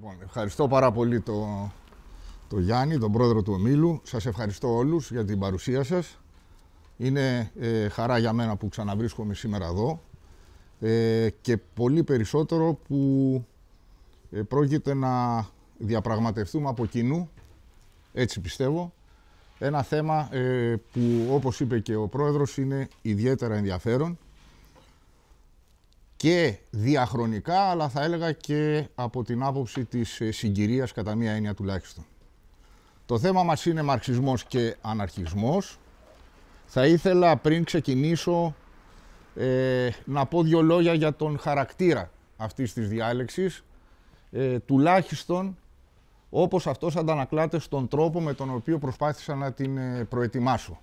Λοιπόν, ευχαριστώ πάρα πολύ το, το Γιάννη, τον πρόεδρο του Ομίλου. Σας ευχαριστώ όλους για την παρουσία σας. Είναι ε, χαρά για μένα που ξαναβρίσκομαι σήμερα εδώ ε, και πολύ περισσότερο που ε, πρόκειται να διαπραγματευτούμε από κοινού, έτσι πιστεύω, ένα θέμα που όπως είπε και ο πρόεδρος είναι ιδιαίτερα ενδιαφέρον και διαχρονικά, αλλά θα έλεγα και από την άποψη της ε, συγκυρίας κατά μία έννοια τουλάχιστον. Το θέμα μας είναι μαρξισμός και αναρχισμός. Θα ήθελα πριν ξεκινήσω ε, να πω δύο λόγια για τον χαρακτήρα αυτής της διάλεξης, ε, τουλάχιστον όπως αυτός αντανακλάται στον τρόπο με τον οποίο προσπάθησα να την ε, προετοιμάσω.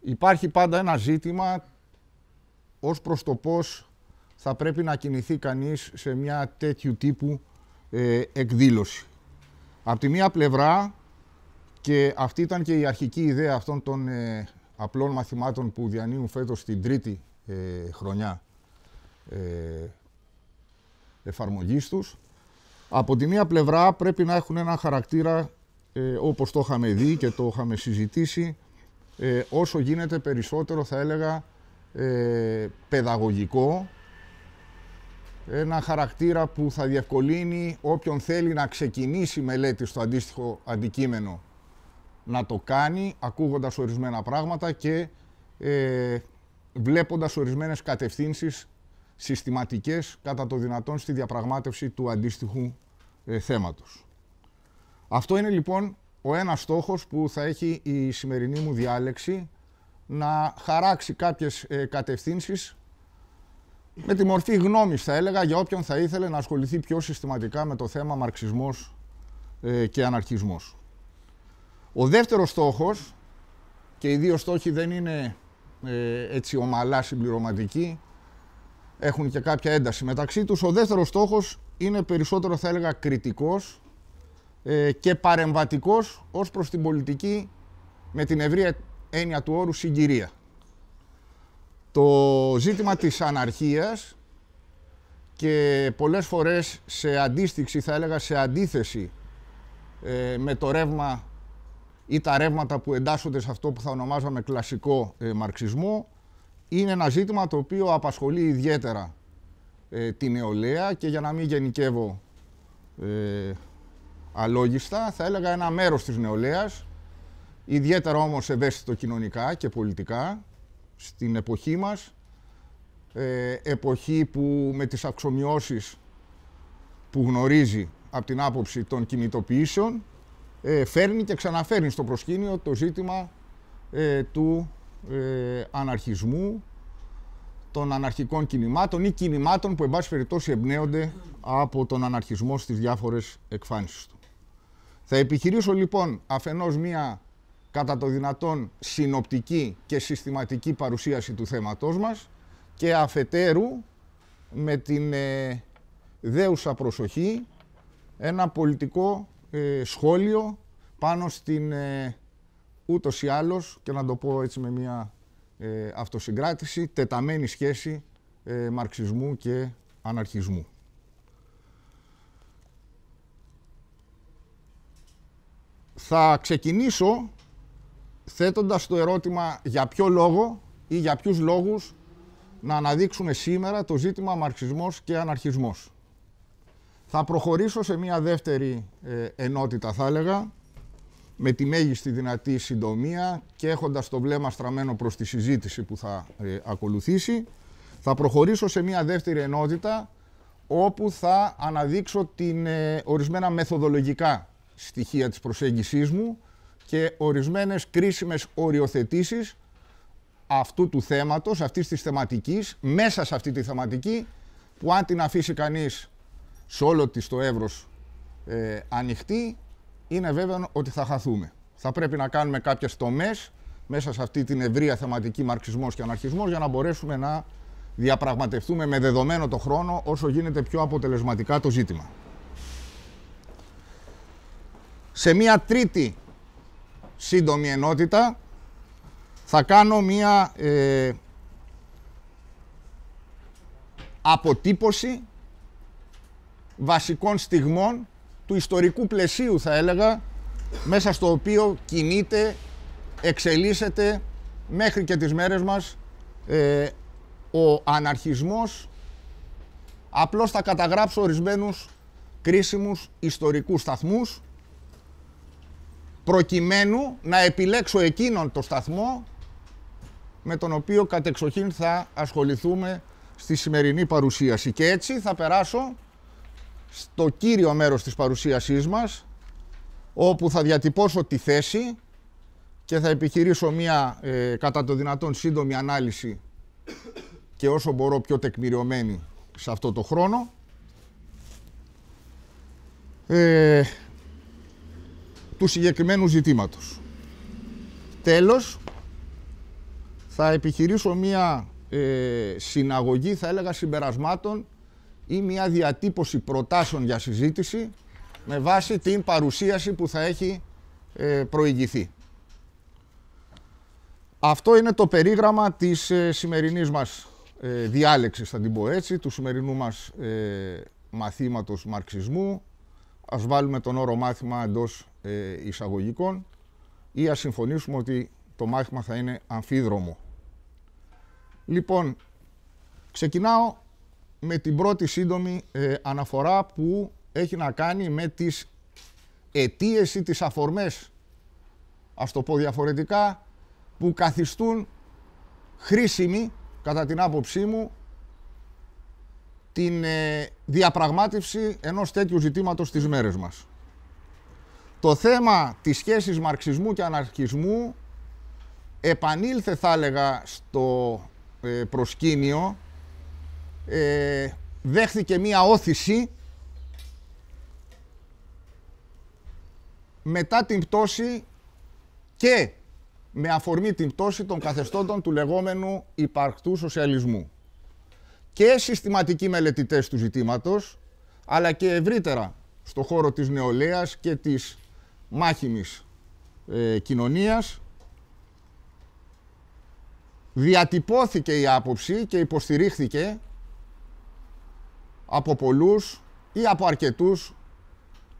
Υπάρχει πάντα ένα ζήτημα ως προς το θα πρέπει να κινηθεί κανείς σε μια τέτοιου τύπου ε, εκδήλωση. Από τη μία πλευρά, και αυτή ήταν και η αρχική ιδέα αυτών των ε, απλών μαθημάτων που διανύουν φέτος την τρίτη ε, χρονιά εφαρμογής τους, από τη μία πλευρά πρέπει να έχουν ένα χαρακτήρα όπως το είχαμε δει και το είχαμε συζητήσει, όσο γίνεται περισσότερο θα έλεγα παιδαγωγικό, ένα χαρακτήρα που θα διευκολύνει όποιον θέλει να ξεκινήσει μελέτη στο αντίστοιχο αντικείμενο να το κάνει, ακούγοντας ορισμένα πράγματα και ε, βλέποντας ορισμένες κατευθύνσεις συστηματικές κατά το δυνατόν στη διαπραγμάτευση του αντίστοιχου ε, θέματος. Αυτό είναι λοιπόν ο ένας στόχος που θα έχει η σημερινή μου διάλεξη να χαράξει κάποιες ε, κατευθύνσεις με τη μορφή γνώμης θα έλεγα για όποιον θα ήθελε να ασχοληθεί πιο συστηματικά με το θέμα μαρξισμός ε, και αναρχισμός. Ο δεύτερος στόχος, και οι δύο στόχοι δεν είναι ε, έτσι ομαλά συμπληρωματικοί, έχουν και κάποια ένταση μεταξύ τους. Ο δεύτερος στόχος είναι περισσότερο θα έλεγα κριτικός ε, και παρεμβατικός ως προς την πολιτική με την ευρία έννοια του όρου συγκυρία. Το ζήτημα της αναρχίας και πολλές φορές σε αντίστοιξη, θα έλεγα σε αντίθεση ε, με το ρεύμα ή τα ρεύματα που εντάσσονται σε αυτό που θα ονομάζαμε κλασικό ε, μαρξισμό, είναι ένα ζήτημα το οποίο απασχολεί ιδιαίτερα ε, την νεολαία και για να μην γενικεύω ε, αλόγιστα, θα έλεγα ένα μέρος της νεολαίας, ιδιαίτερα όμως ευαίσθητο κοινωνικά και πολιτικά, στην εποχή μας, ε, εποχή που με τις αυξομοιώσεις που γνωρίζει από την άποψη των κινητοποιήσεων, ε, φέρνει και ξαναφέρνει στο προσκήνιο το ζήτημα ε, του ε, αναρχισμού, των αναρχικών κινημάτων ή κινημάτων που, εν πάση περιπτώσει, εμπνέονται από τον αναρχισμό στις διάφορες εκφάνσεις του. Θα επιχειρήσω, λοιπόν, αφενός μία κατά το δυνατόν συνοπτική και συστηματική παρουσίαση του θέματός μας και αφετέρου με την ε, δέουσα προσοχή ένα πολιτικό ε, σχόλιο πάνω στην ε, ούτως ή άλλως, και να το πω έτσι με μια ε, αυτοσυγκράτηση, τεταμένη σχέση μαρξισμού και αναρχισμού. Θα ξεκινήσω θέτοντας το ερώτημα για ποιο λόγο ή για ποιους λόγους να αναδείξουμε σήμερα το ζήτημα μαρξισμός και αναρχισμός. Θα προχωρήσω σε μια δεύτερη ε, ενότητα θα έλεγα, με τη μέγιστη δυνατή συντομία και έχοντας το βλέμμα στραμμένο προς τη συζήτηση που θα ε, ακολουθήσει, θα προχωρήσω σε μια δεύτερη ενότητα όπου θα αναδείξω την ε, ορισμένα μεθοδολογικά στοιχεία της προσέγγισής μου και ορισμένες κρίσιμες οριοθετήσεις αυτού του θέματος, αυτής της θεματικής, μέσα σε αυτή τη θεματική, που αν την αφήσει κανείς σε όλο της το εύρος ε, ανοιχτή, είναι βέβαιο ότι θα χαθούμε. Θα πρέπει να κάνουμε κάποιες τομές μέσα σε αυτή την ευρεία θεματική μαρξισμός και αναρχισμός για να μπορέσουμε να διαπραγματευτούμε με δεδομένο το χρόνο όσο γίνεται πιο αποτελεσματικά το ζήτημα. Σε μία τρίτη σύντομη ενότητα, θα κάνω μία ε, αποτύπωση βασικών στιγμών του ιστορικού πλαισίου, θα έλεγα, μέσα στο οποίο κινείται, εξελίσσεται μέχρι και τις μέρες μας ε, ο αναρχισμός. Απλώς θα καταγράψω ορισμένους κρίσιμους ιστορικούς σταθμούς προκειμένου να επιλέξω εκείνον το σταθμό με τον οποίο κατεξοχήν θα ασχοληθούμε στη σημερινή παρουσίαση. Και έτσι θα περάσω στο κύριο μέρος της παρουσίασής μας, όπου θα διατυπώσω τη θέση και θα επιχειρήσω μία ε, κατά το δυνατόν σύντομη ανάλυση και όσο μπορώ πιο τεκμηριωμένη σε αυτό το χρόνο. Ε, του συγκεκριμένου ζητήματος. Τέλος, θα επιχειρήσω μία ε, συναγωγή, θα έλεγα, συμπερασμάτων ή μία διατύπωση προτάσεων για συζήτηση με βάση την παρουσίαση που θα έχει ε, προηγηθεί. Αυτό είναι το περίγραμμα της ε, σημερινής μας ε, διάλεξης, θα την πω έτσι, του σημερινού μας ε, μαθήματος μαρξισμού. Ας βάλουμε τον όρο μάθημα εντός ε, εισαγωγικών ή ας συμφωνήσουμε ότι το μάχημα θα είναι αμφίδρομο. Λοιπόν, ξεκινάω με την πρώτη σύντομη ε, αναφορά που έχει να κάνει με τις αιτίες ή τις αφορμές, ας το πω διαφορετικά, που καθιστούν χρήσιμη, κατά την άποψή μου, την ε, διαπραγμάτευση ενός τέτοιου ζητήματος στις μέρες μας. Το θέμα της σχέσης μαρξισμού και αναρχισμού επανήλθε, θα έλεγα, στο ε, προσκήνιο, ε, δέχθηκε μία όθηση μετά την πτώση και με αφορμή την πτώση των καθεστώτων του λεγόμενου υπαρκτού σοσιαλισμού. Και συστηματικοί μελετητές του ζητήματος, αλλά και ευρύτερα στο χώρο της νεολαίας και της μάχημης ε, κοινωνίας διατυπώθηκε η άποψη και υποστηρίχθηκε από πολλούς ή από αρκετούς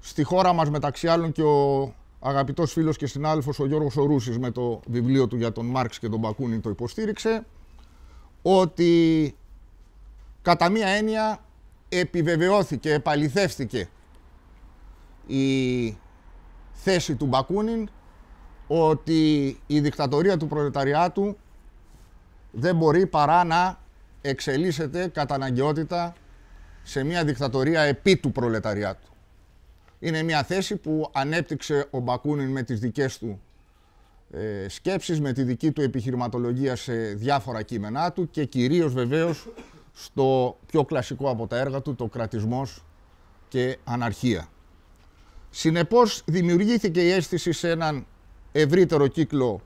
στη χώρα μας μεταξύ άλλων και ο αγαπητός φίλος και συνάδελφος ο Γιώργος Ορούσης με το βιβλίο του για τον Μάρξ και τον Μπακούνιν το υποστήριξε ότι κατά μία έννοια επιβεβαιώθηκε, επαληθεύτηκε η θέση του Μπακούνιν ότι η δικτατορία του προλεταριάτου δεν μπορεί παρά να εξελίσσεται κατά αναγκαιότητα σε μια δικτατορία επί του προλεταριάτου. Είναι μια θέση που ανέπτυξε ο Μπακούνιν με τις δικές του ε, σκέψεις, με τη δική του επιχειρηματολογία σε διάφορα κείμενά του και κυρίως βεβαίως στο πιο κλασικό από τα έργα του, το κρατισμός και αναρχία. Συνεπώς δημιουργήθηκε η αίσθηση σε έναν ευρύτερο κύκλο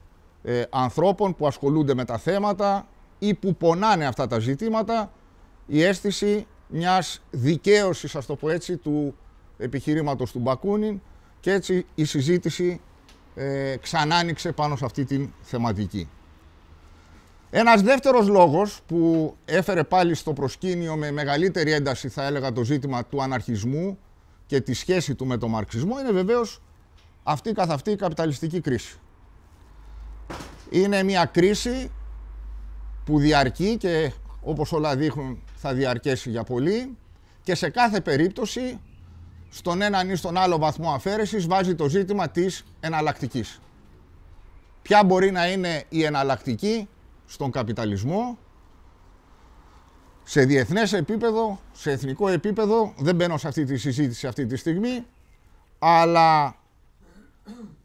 ε, ανθρώπων που ασχολούνται με τα θέματα ή που πονάνε αυτά τα ζητήματα η αίσθηση μιας δικαίωσης, ας το πω έτσι, του επιχειρήματος του Μπακούνιν και έτσι η συζήτηση ε, ξανάνοιξε πάνω σε αυτή την θεματική. Ένας δεύτερος λόγος που έφερε πάλι στο προσκήνιο με μεγαλύτερη ένταση θα έλεγα το ζήτημα του αναρχισμού και τη σχέση του με τον μαρξισμό είναι βεβαίως αυτή καθ' αυτή η καπιταλιστική κρίση. Είναι μια κρίση που διαρκεί και όπως όλα δείχνουν θα διαρκέσει για πολύ και σε κάθε περίπτωση στον έναν ή στον άλλο βαθμό αφαίρεσης βάζει το ζήτημα της εναλλακτικής. Ποια μπορεί να είναι η εναλλακτική στον αλλο βαθμο αφαιρεσης βαζει το ζητημα της εναλλακτικης ποια μπορει να ειναι η εναλλακτικη στον καπιταλισμο σε διεθνές επίπεδο, σε εθνικό επίπεδο, δεν μπαίνω σε αυτή τη συζήτηση αυτή τη στιγμή, αλλά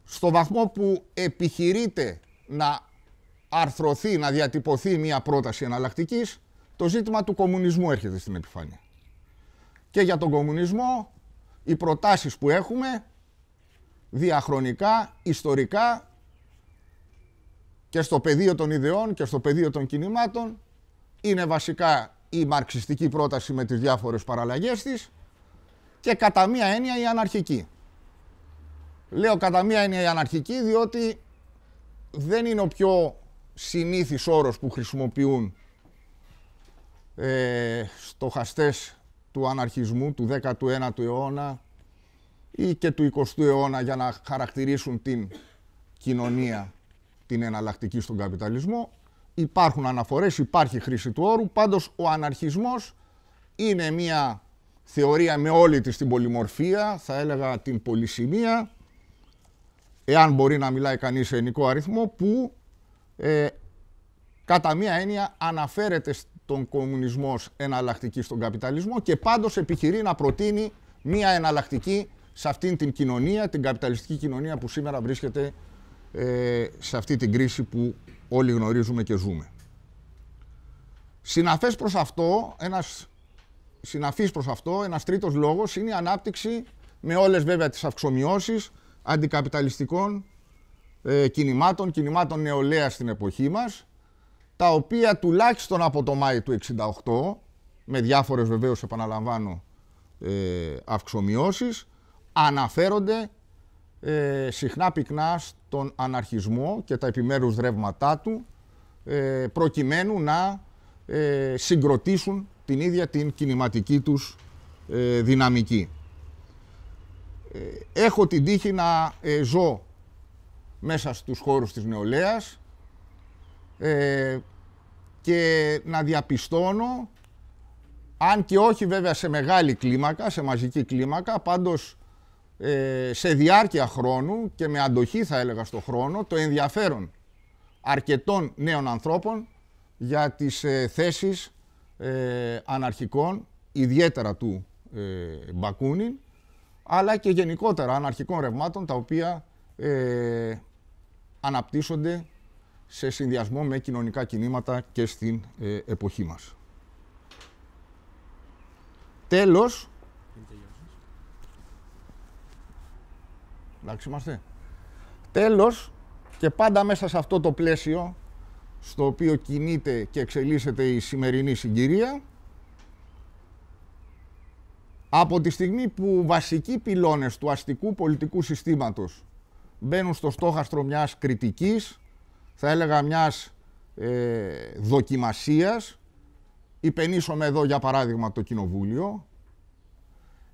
στο βαθμό που επιχειρείται να αρθρωθεί, να διατυπωθεί μια πρόταση εναλλακτικής, το ζήτημα του κομμουνισμού έρχεται στην επιφάνεια. Και για τον κομμουνισμό, οι προτάσεις που έχουμε, διαχρονικά, ιστορικά, και στο πεδίο των ιδεών και στο πεδίο των κινημάτων, είναι βασικά η μαρξιστική πρόταση με τις διάφορες παραλλαγές της και κατά μία έννοια η αναρχική. Λέω κατά μία έννοια η αναρχική διότι δεν είναι ο πιο συνήθις όρος που χρησιμοποιούν ε, στοχαστές του αναρχισμού του 19ου αιώνα ή και του 20ου αιώνα για να χαρακτηρίσουν την κοινωνία την εναλλακτική στον καπιταλισμό υπάρχουν αναφορές, υπάρχει χρήση του όρου, πάντως ο αναρχισμός είναι μια θεωρία με όλη της την πολυμορφία, θα έλεγα την πολυσημεία, εάν μπορεί να μιλάει κανείς σε ενικό αριθμό, που ε, κατά μία έννοια αναφέρεται στον κομμουνισμό εναλλακτική στον καπιταλισμό και πάντως επιχειρεί να προτείνει μία εναλλακτική σε αυτήν την κοινωνία, την καπιταλιστική κοινωνία που σήμερα βρίσκεται ε, σε αυτή την κρίση που όλοι γνωρίζουμε και ζούμε. Συναφές προς αυτό, ένας, συναφής προς αυτό, ένας τρίτος λόγος είναι η ανάπτυξη με όλες βέβαια τις αυξομοιώσεις αντικαπιταλιστικών ε, κινημάτων, κινημάτων νεολαία στην εποχή μας, τα οποία τουλάχιστον από το Μάη του 68, με διάφορες βεβαίως επαναλαμβάνω ε, αυξομοιώσεις, αναφέρονται ε, συχνά πυκνά στον αναρχισμό και τα επιμέρους ρεύματά του ε, προκειμένου να ε, συγκροτήσουν την ίδια την κινηματική τους ε, δυναμική. Ε, έχω την τύχη να ζω μέσα στους χώρους της νεολαίας και να διαπιστώνω, αν και όχι βέβαια σε μεγάλη κλίμακα, σε μαζική κλίμακα, πάντως ε, σε διάρκεια χρόνου και με αντοχή θα έλεγα στο χρόνο το ενδιαφέρον αρκετών νέων ανθρώπων για τις ε, θέσεις ε, αναρχικών, ιδιαίτερα του Μπακούνιν, αλλά και γενικότερα αναρχικών ρευμάτων τα οποία ε, αναπτύσσονται σε συνδυασμό με κοινωνικά κινήματα και στην εποχή μας. Τέλος, Εντάξει είμαστε. Τέλος, και πάντα μέσα σε αυτό το πλαίσιο, στο οποίο κινείται και εξελίσσεται η σημερινή συγκυρία, από τη στιγμή που βασικοί πυλώνες του αστικού πολιτικού συστήματος μπαίνουν στο στόχαστρο μιας κριτικής, θα έλεγα μιας ε, δοκιμασίας, υπενήσωμε εδώ για παράδειγμα το Κοινοβούλιο,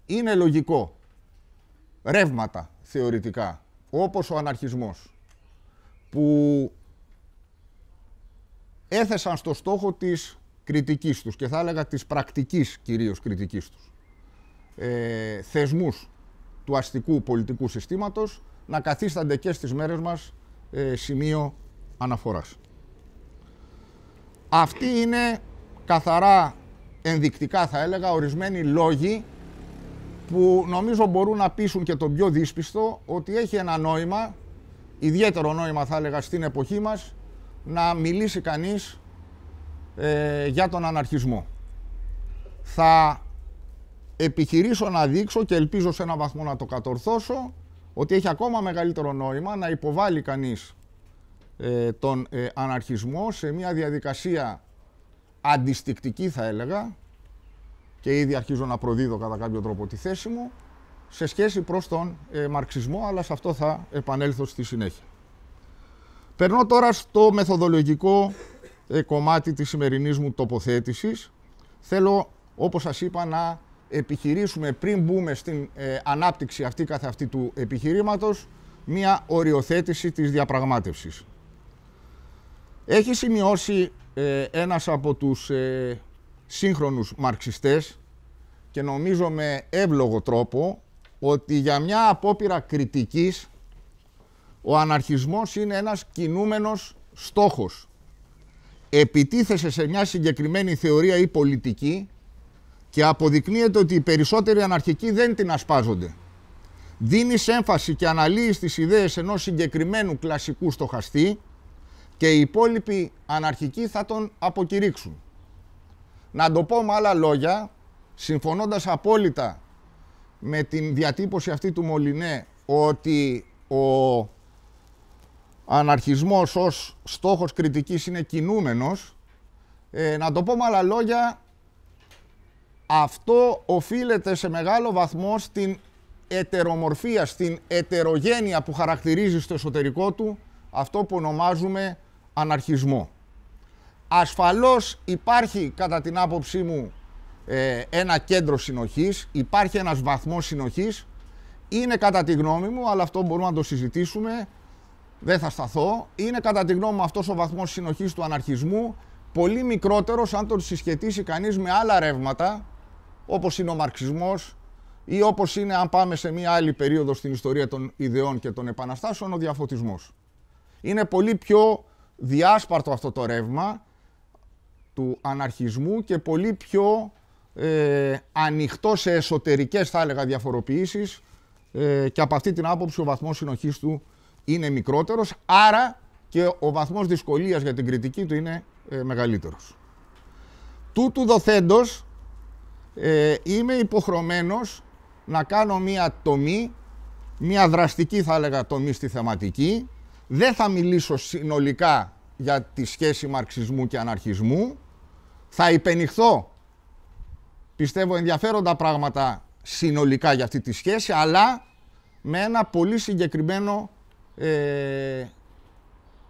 είναι λογικό ρεύματα θεωρητικά, όπως ο αναρχισμός, που έθεσαν στο στόχο της κριτικής τους και θα έλεγα της πρακτικής κυρίως κριτικής τους ε, θεσμούς του αστικού πολιτικού συστήματος να καθίστανται και στις μέρες μας ε, σημείο αναφοράς. Αυτή είναι καθαρά ενδεικτικά θα έλεγα ορισμένοι λόγοι που νομίζω μπορούν να πείσουν και τον πιο δύσπιστο ότι έχει ένα νόημα, ιδιαίτερο νόημα θα έλεγα στην εποχή μας, να μιλήσει κανείς ε, για τον αναρχισμό. Θα επιχειρήσω να δείξω και ελπίζω σε έναν βαθμό να το κατορθώσω ότι έχει ακόμα μεγαλύτερο νόημα να υποβάλει κανείς ε, τον ε, αναρχισμό σε μια διαδικασία αντιστικτική θα έλεγα και ήδη αρχίζω να προδίδω κατά κάποιο τρόπο τη θέση μου σε σχέση προς τον ε, μαρξισμό, αλλά σε αυτό θα επανέλθω στη συνέχεια. Περνώ τώρα στο μεθοδολογικό ε, κομμάτι της σημερινής μου τοποθέτησης. Θέλω, όπως σας είπα, να επιχειρήσουμε πριν μπούμε στην ε, ανάπτυξη αυτή καθ' αυτή του επιχειρήματος μία οριοθέτηση της διαπραγμάτευσης. Έχει σημειώσει ένας από τους σύγχρονους μαρξιστές και νομίζω με εύλογο τρόπο ότι για μια απόπειρα κριτικής ο αναρχισμός είναι ένας κινούμενος στόχος. επιτίθεσε σε μια συγκεκριμένη θεωρία ή πολιτική και αποδεικνύεται ότι οι περισσότεροι αναρχικοί δεν την ασπάζονται. δίνεις έμφαση και αναλύεις τις ιδέες ενός συγκεκριμένου κλασικού στοχαστή και οι υπόλοιποι αναρχικοί θα τον αποκηρύξουν. Να το πω με άλλα λόγια, συμφωνώντας απόλυτα με την διατύπωση αυτή του Μολυνέ ότι ο αναρχισμός ως στόχος κριτικής είναι κινούμενος, ε, να το πω με άλλα λόγια, αυτό οφείλεται σε μεγάλο βαθμό στην ετερομορφία, στην ετερογένεια που χαρακτηρίζει στο εσωτερικό του αυτό που ονομάζουμε αναρχισμό. Ασφαλώς υπάρχει κατά την άποψή μου ε, ένα κέντρο συνοχής, υπάρχει ένας βαθμός συνοχής. Είναι κατά τη γνώμη μου, αλλά αυτό μπορούμε να το συζητήσουμε, δεν θα σταθώ. Είναι κατά τη γνώμη μου αυτός ο βαθμός συνοχής του αναρχισμού πολύ μικρότερος αν τον συσχετίσει κανείς με άλλα ρεύματα, όπως είναι ο μαρξισμός ή όπως είναι, αν πάμε σε μία άλλη περίοδο στην ιστορία των ιδεών και των επαναστάσεων, ο διαφωτισμός. Είναι πολύ πιο διάσπαρτο αυτό το ρεύμα του αναρχισμού και πολύ πιο ε, ανοιχτό σε εσωτερικές θα έλεγα διαφοροποιήσεις ε, και από αυτή την άποψη ο βαθμός συνοχής του είναι μικρότερος, άρα και ο βαθμός δυσκολίας για την κριτική του είναι ε, μεγαλύτερος. Τούτου δοθέντος ε, είμαι υποχρωμένος να κάνω μία τομή, μία δραστική θα έλεγα τομή στη θεματική. Δεν θα μιλήσω συνολικά για τη σχέση μαρξισμού και αναρχισμού, θα υπενηχθώ, πιστεύω, ενδιαφέροντα πράγματα συνολικά για αυτή τη σχέση, αλλά με ένα πολύ συγκεκριμένο ε,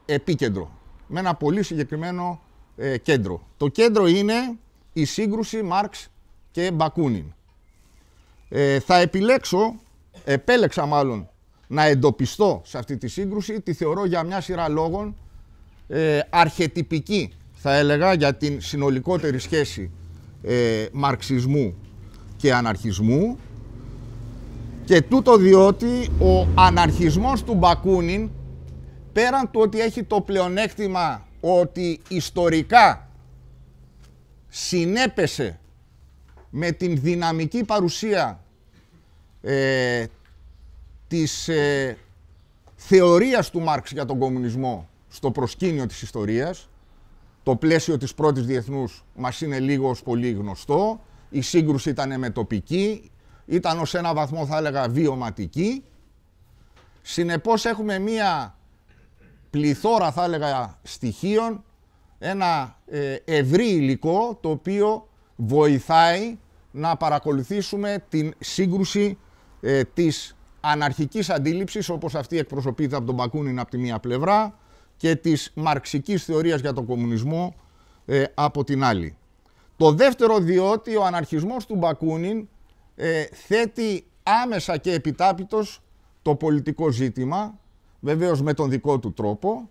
επίκεντρο. Με ένα πολύ συγκεκριμένο ε, κέντρο. Το κέντρο είναι η σύγκρουση Μάρξ και Μπακούνιν. Ε, θα επιλέξω, επέλεξα μάλλον, να εντοπιστώ σε αυτή τη σύγκρουση. Τη θεωρώ για μια σειρά λόγων ε, αρχετυπική θα έλεγα, για την συνολικότερη σχέση ε, μαρξισμού και αναρχισμού και τούτο διότι ο αναρχισμός του Μπακούνιν πέραν του ότι έχει το πλεονέκτημα ότι ιστορικά συνέπεσε με την δυναμική παρουσία ε, της ε, θεωρίας του Μάρξ για τον κομμουνισμό στο προσκήνιο της ιστορίας το πλαίσιο της πρώτης διεθνούς μας είναι λίγο ως πολύ γνωστό. Η σύγκρουση ήταν μετοπική, ήταν ως ένα βαθμό θα έλεγα βιωματική. Συνεπώς έχουμε μία πληθώρα θα έλεγα στοιχείων, ένα ε, ευρύ υλικό το οποίο βοηθάει να παρακολουθήσουμε την σύγκρουση ε, της αναρχικής αντίληψης όπως αυτή εκπροσωπείται από τον Μπακούνιν από τη μία πλευρά και της μαρξικής θεωρίας για τον κομμουνισμό ε, από την άλλη. Το δεύτερο διότι ο αναρχισμός του Μπακούνιν ε, θέτει άμεσα και επιτάπητος το πολιτικό ζήτημα, βεβαίως με τον δικό του τρόπο,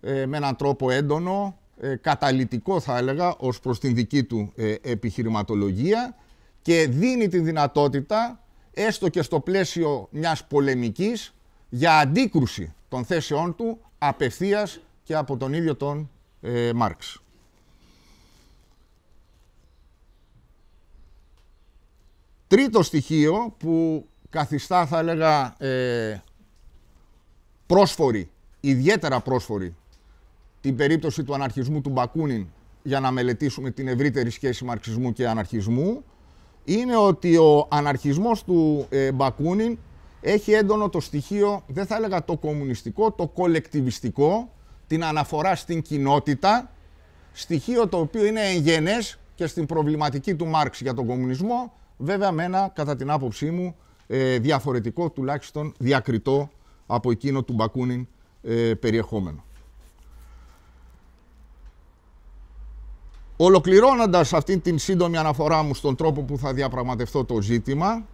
ε, με έναν τρόπο έντονο, ε, καταλυτικό θα έλεγα, ως προς την δική του ε, επιχειρηματολογία και δίνει τη δυνατότητα, έστω και στο πλαίσιο μιας πολεμικής, για αντίκρουση των θέσεών του απευθείας και από τον ίδιο τον ε, Μάρξ. Τρίτο στοιχείο που καθιστά θα έλεγα ε, πρόσφορη, ιδιαίτερα πρόσφορη, την περίπτωση του αναρχισμού του Μπακούνιν για να μελετήσουμε την ευρύτερη σχέση μαρξισμού και αναρχισμού, είναι ότι ο αναρχισμός του ε, Μπακούνιν έχει έντονο το στοιχείο, δεν θα έλεγα το κομμουνιστικό, το κολεκτιβιστικό, την αναφορά στην κοινότητα, στοιχείο το οποίο είναι εγγενές και στην προβληματική του Μάρξ για τον κομμουνισμό, βέβαια με κατά την άποψή μου, ε, διαφορετικό, τουλάχιστον διακριτό από εκείνο του Μπακούνιν ε, περιεχόμενο. Ολοκληρώνοντας αυτήν την σύντομη αναφορά μου στον τρόπο που θα διαπραγματευτώ το ζήτημα,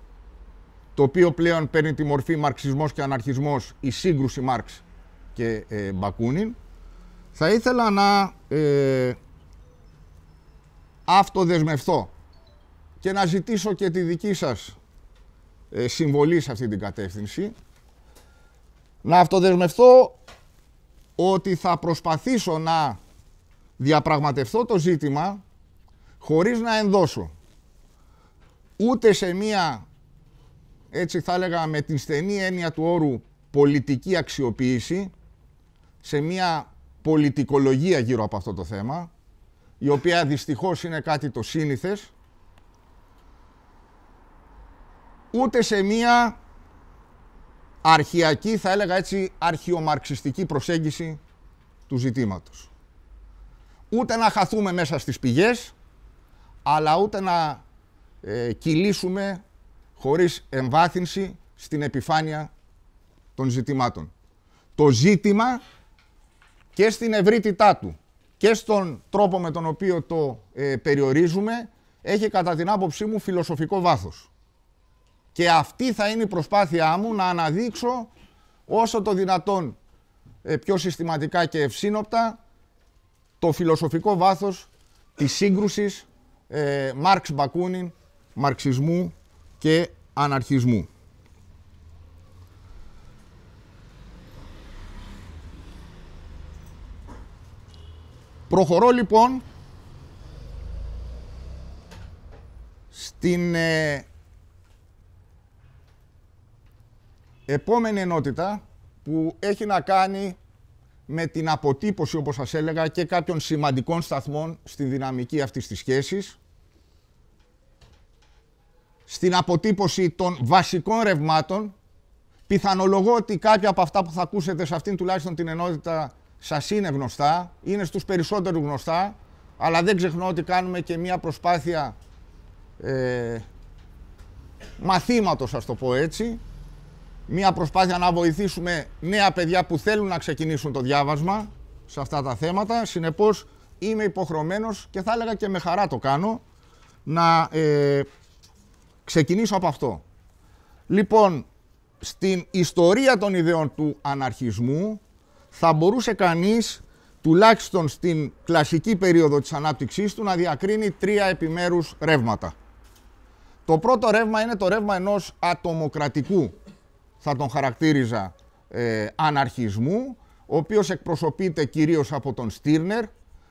το οποίο πλέον παίρνει τη μορφή μαρξισμός και αναρχισμός, η σύγκρουση Μάρξ και ε, Μπακούνιν, θα ήθελα να ε, και να ζητήσω και τη δική σας ε, συμβολή σε αυτή την κατεύθυνση, να αυτοδεσμευτώ ότι θα προσπαθήσω να διαπραγματευτώ το ζήτημα χωρίς να ενδώσω ούτε σε μία έτσι θα έλεγα με την στενή έννοια του όρου πολιτική αξιοποίηση σε μια πολιτικολογία γύρω από αυτό το θέμα, η οποία δυστυχώς είναι κάτι το σύνηθες, ούτε σε μια αρχιακή, θα έλεγα έτσι, αρχιομαρξιστική προσέγγιση του ζητήματος. Ούτε να χαθούμε μέσα στις πηγές, αλλά ούτε να ε, κυλήσουμε χωρίς εμβάθυνση στην επιφάνεια των ζητημάτων. Το ζήτημα και στην ευρύτητά του και στον τρόπο με τον οποίο το ε, περιορίζουμε έχει κατά την άποψή μου φιλοσοφικό βάθος. Και αυτή θα είναι η προσπάθειά μου να αναδείξω όσο το δυνατόν ε, πιο συστηματικά και ευσύνοπτα το φιλοσοφικό βάθος της σύγκρουσης ε, Μάρξ Μπακούνιν, μαρξισμού και αναρχισμού. Προχωρώ λοιπόν στην ε, επόμενη ενότητα που έχει να κάνει με την αποτύπωση, όπως σας έλεγα, και κάποιων σημαντικών σταθμών στη δυναμική αυτής της σχέσης στην αποτύπωση των βασικών ρευμάτων. Πιθανολογώ ότι κάποια από αυτά που θα ακούσετε σε αυτήν τουλάχιστον την ενότητα σας είναι γνωστά, είναι στους περισσότερους γνωστά, αλλά δεν ξεχνώ ότι κάνουμε και μία προσπάθεια ε, μαθήματος, ας το πω έτσι, μία προσπάθεια να βοηθήσουμε νέα παιδιά που θέλουν να ξεκινήσουν το διάβασμα σε αυτά τα θέματα. Συνεπώς είμαι υποχρεωμένος και θα έλεγα και με χαρά το κάνω να ε, ξεκινήσω από αυτό. Λοιπόν, στην ιστορία των ιδεών του αναρχισμού θα μπορούσε κανείς τουλάχιστον στην κλασική περίοδο της ανάπτυξής του να διακρίνει τρία επιμέρους ρεύματα. Το πρώτο ρεύμα είναι το ρεύμα ενός ατομοκρατικού, θα τον χαρακτήριζα, ε, αναρχισμού, ο οποίος εκπροσωπείται κυρίως από τον Στίρνερ,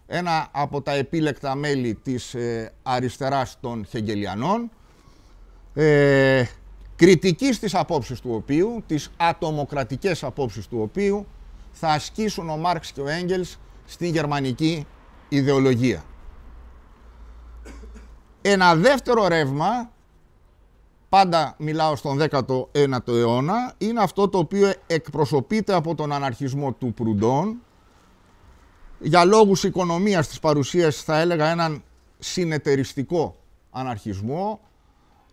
ένα από τα επίλεκτα μέλη της ε, αριστεράς των Χεγγελιανών, ε, κριτικής της απόψης του οποίου, τις ατομοκρατικές απόψεις του οποίου θα ασκήσουν ο Μάρξ και ο Έγγελς στην γερμανική ιδεολογία. Ένα δεύτερο ρεύμα, πάντα μιλάω στον 19ο αιώνα, είναι αυτό το οποίο εκπροσωπείται από τον αναρχισμό του Προυντών, για λόγους οικονομίας της παρουσίας θα έλεγα έναν συνεταιριστικό αναρχισμό,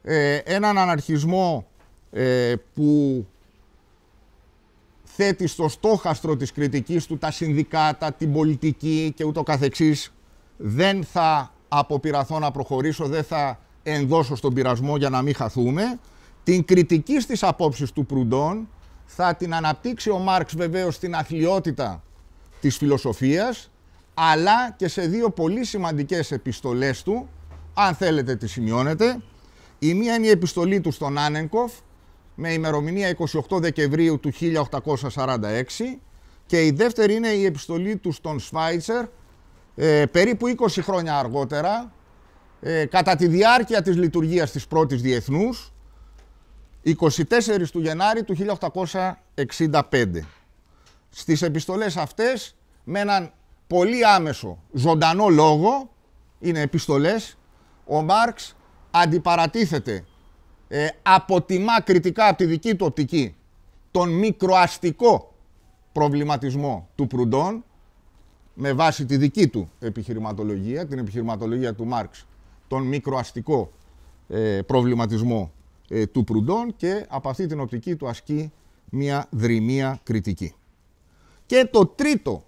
ε, έναν αναρχισμό ε, που θέτει στο στόχαστρο της κριτικής του τα συνδικάτα, την πολιτική και ούτω καθεξής, δεν θα αποπειραθώ να προχωρήσω, δεν θα ενδώσω στον πειρασμό για να μην χαθούμε. Την κριτική στις απόψεις του Προυντών θα την αναπτύξει ο Μάρξ βεβαίως στην αθλειότητα της φιλοσοφίας, αλλά και σε δύο πολύ σημαντικές επιστολές του, αν θέλετε τη σημειώνετε, η μία είναι η επιστολή του στον Άνενκοφ με ημερομηνία 28 Δεκεμβρίου του 1846 και η δεύτερη είναι η επιστολή του στον Σφάιτσερ ε, περίπου 20 χρόνια αργότερα ε, κατά τη διάρκεια της λειτουργίας της πρώτης διεθνούς 24 του Γενάρη του 1865. Στις επιστολές αυτές με έναν πολύ άμεσο ζωντανό λόγο είναι επιστολές ο Μάρξ αντιπαρατίθεται, ε, αποτιμά κριτικά από τη δική του οπτική τον μικροαστικό προβληματισμό του Προυντών με βάση τη δική του επιχειρηματολογία, την επιχειρηματολογία του Μάρξ, τον μικροαστικό ε, προβληματισμό ε, του Προυντών και από αυτή την οπτική του ασκεί μια δρυμία κριτική. Και το τρίτο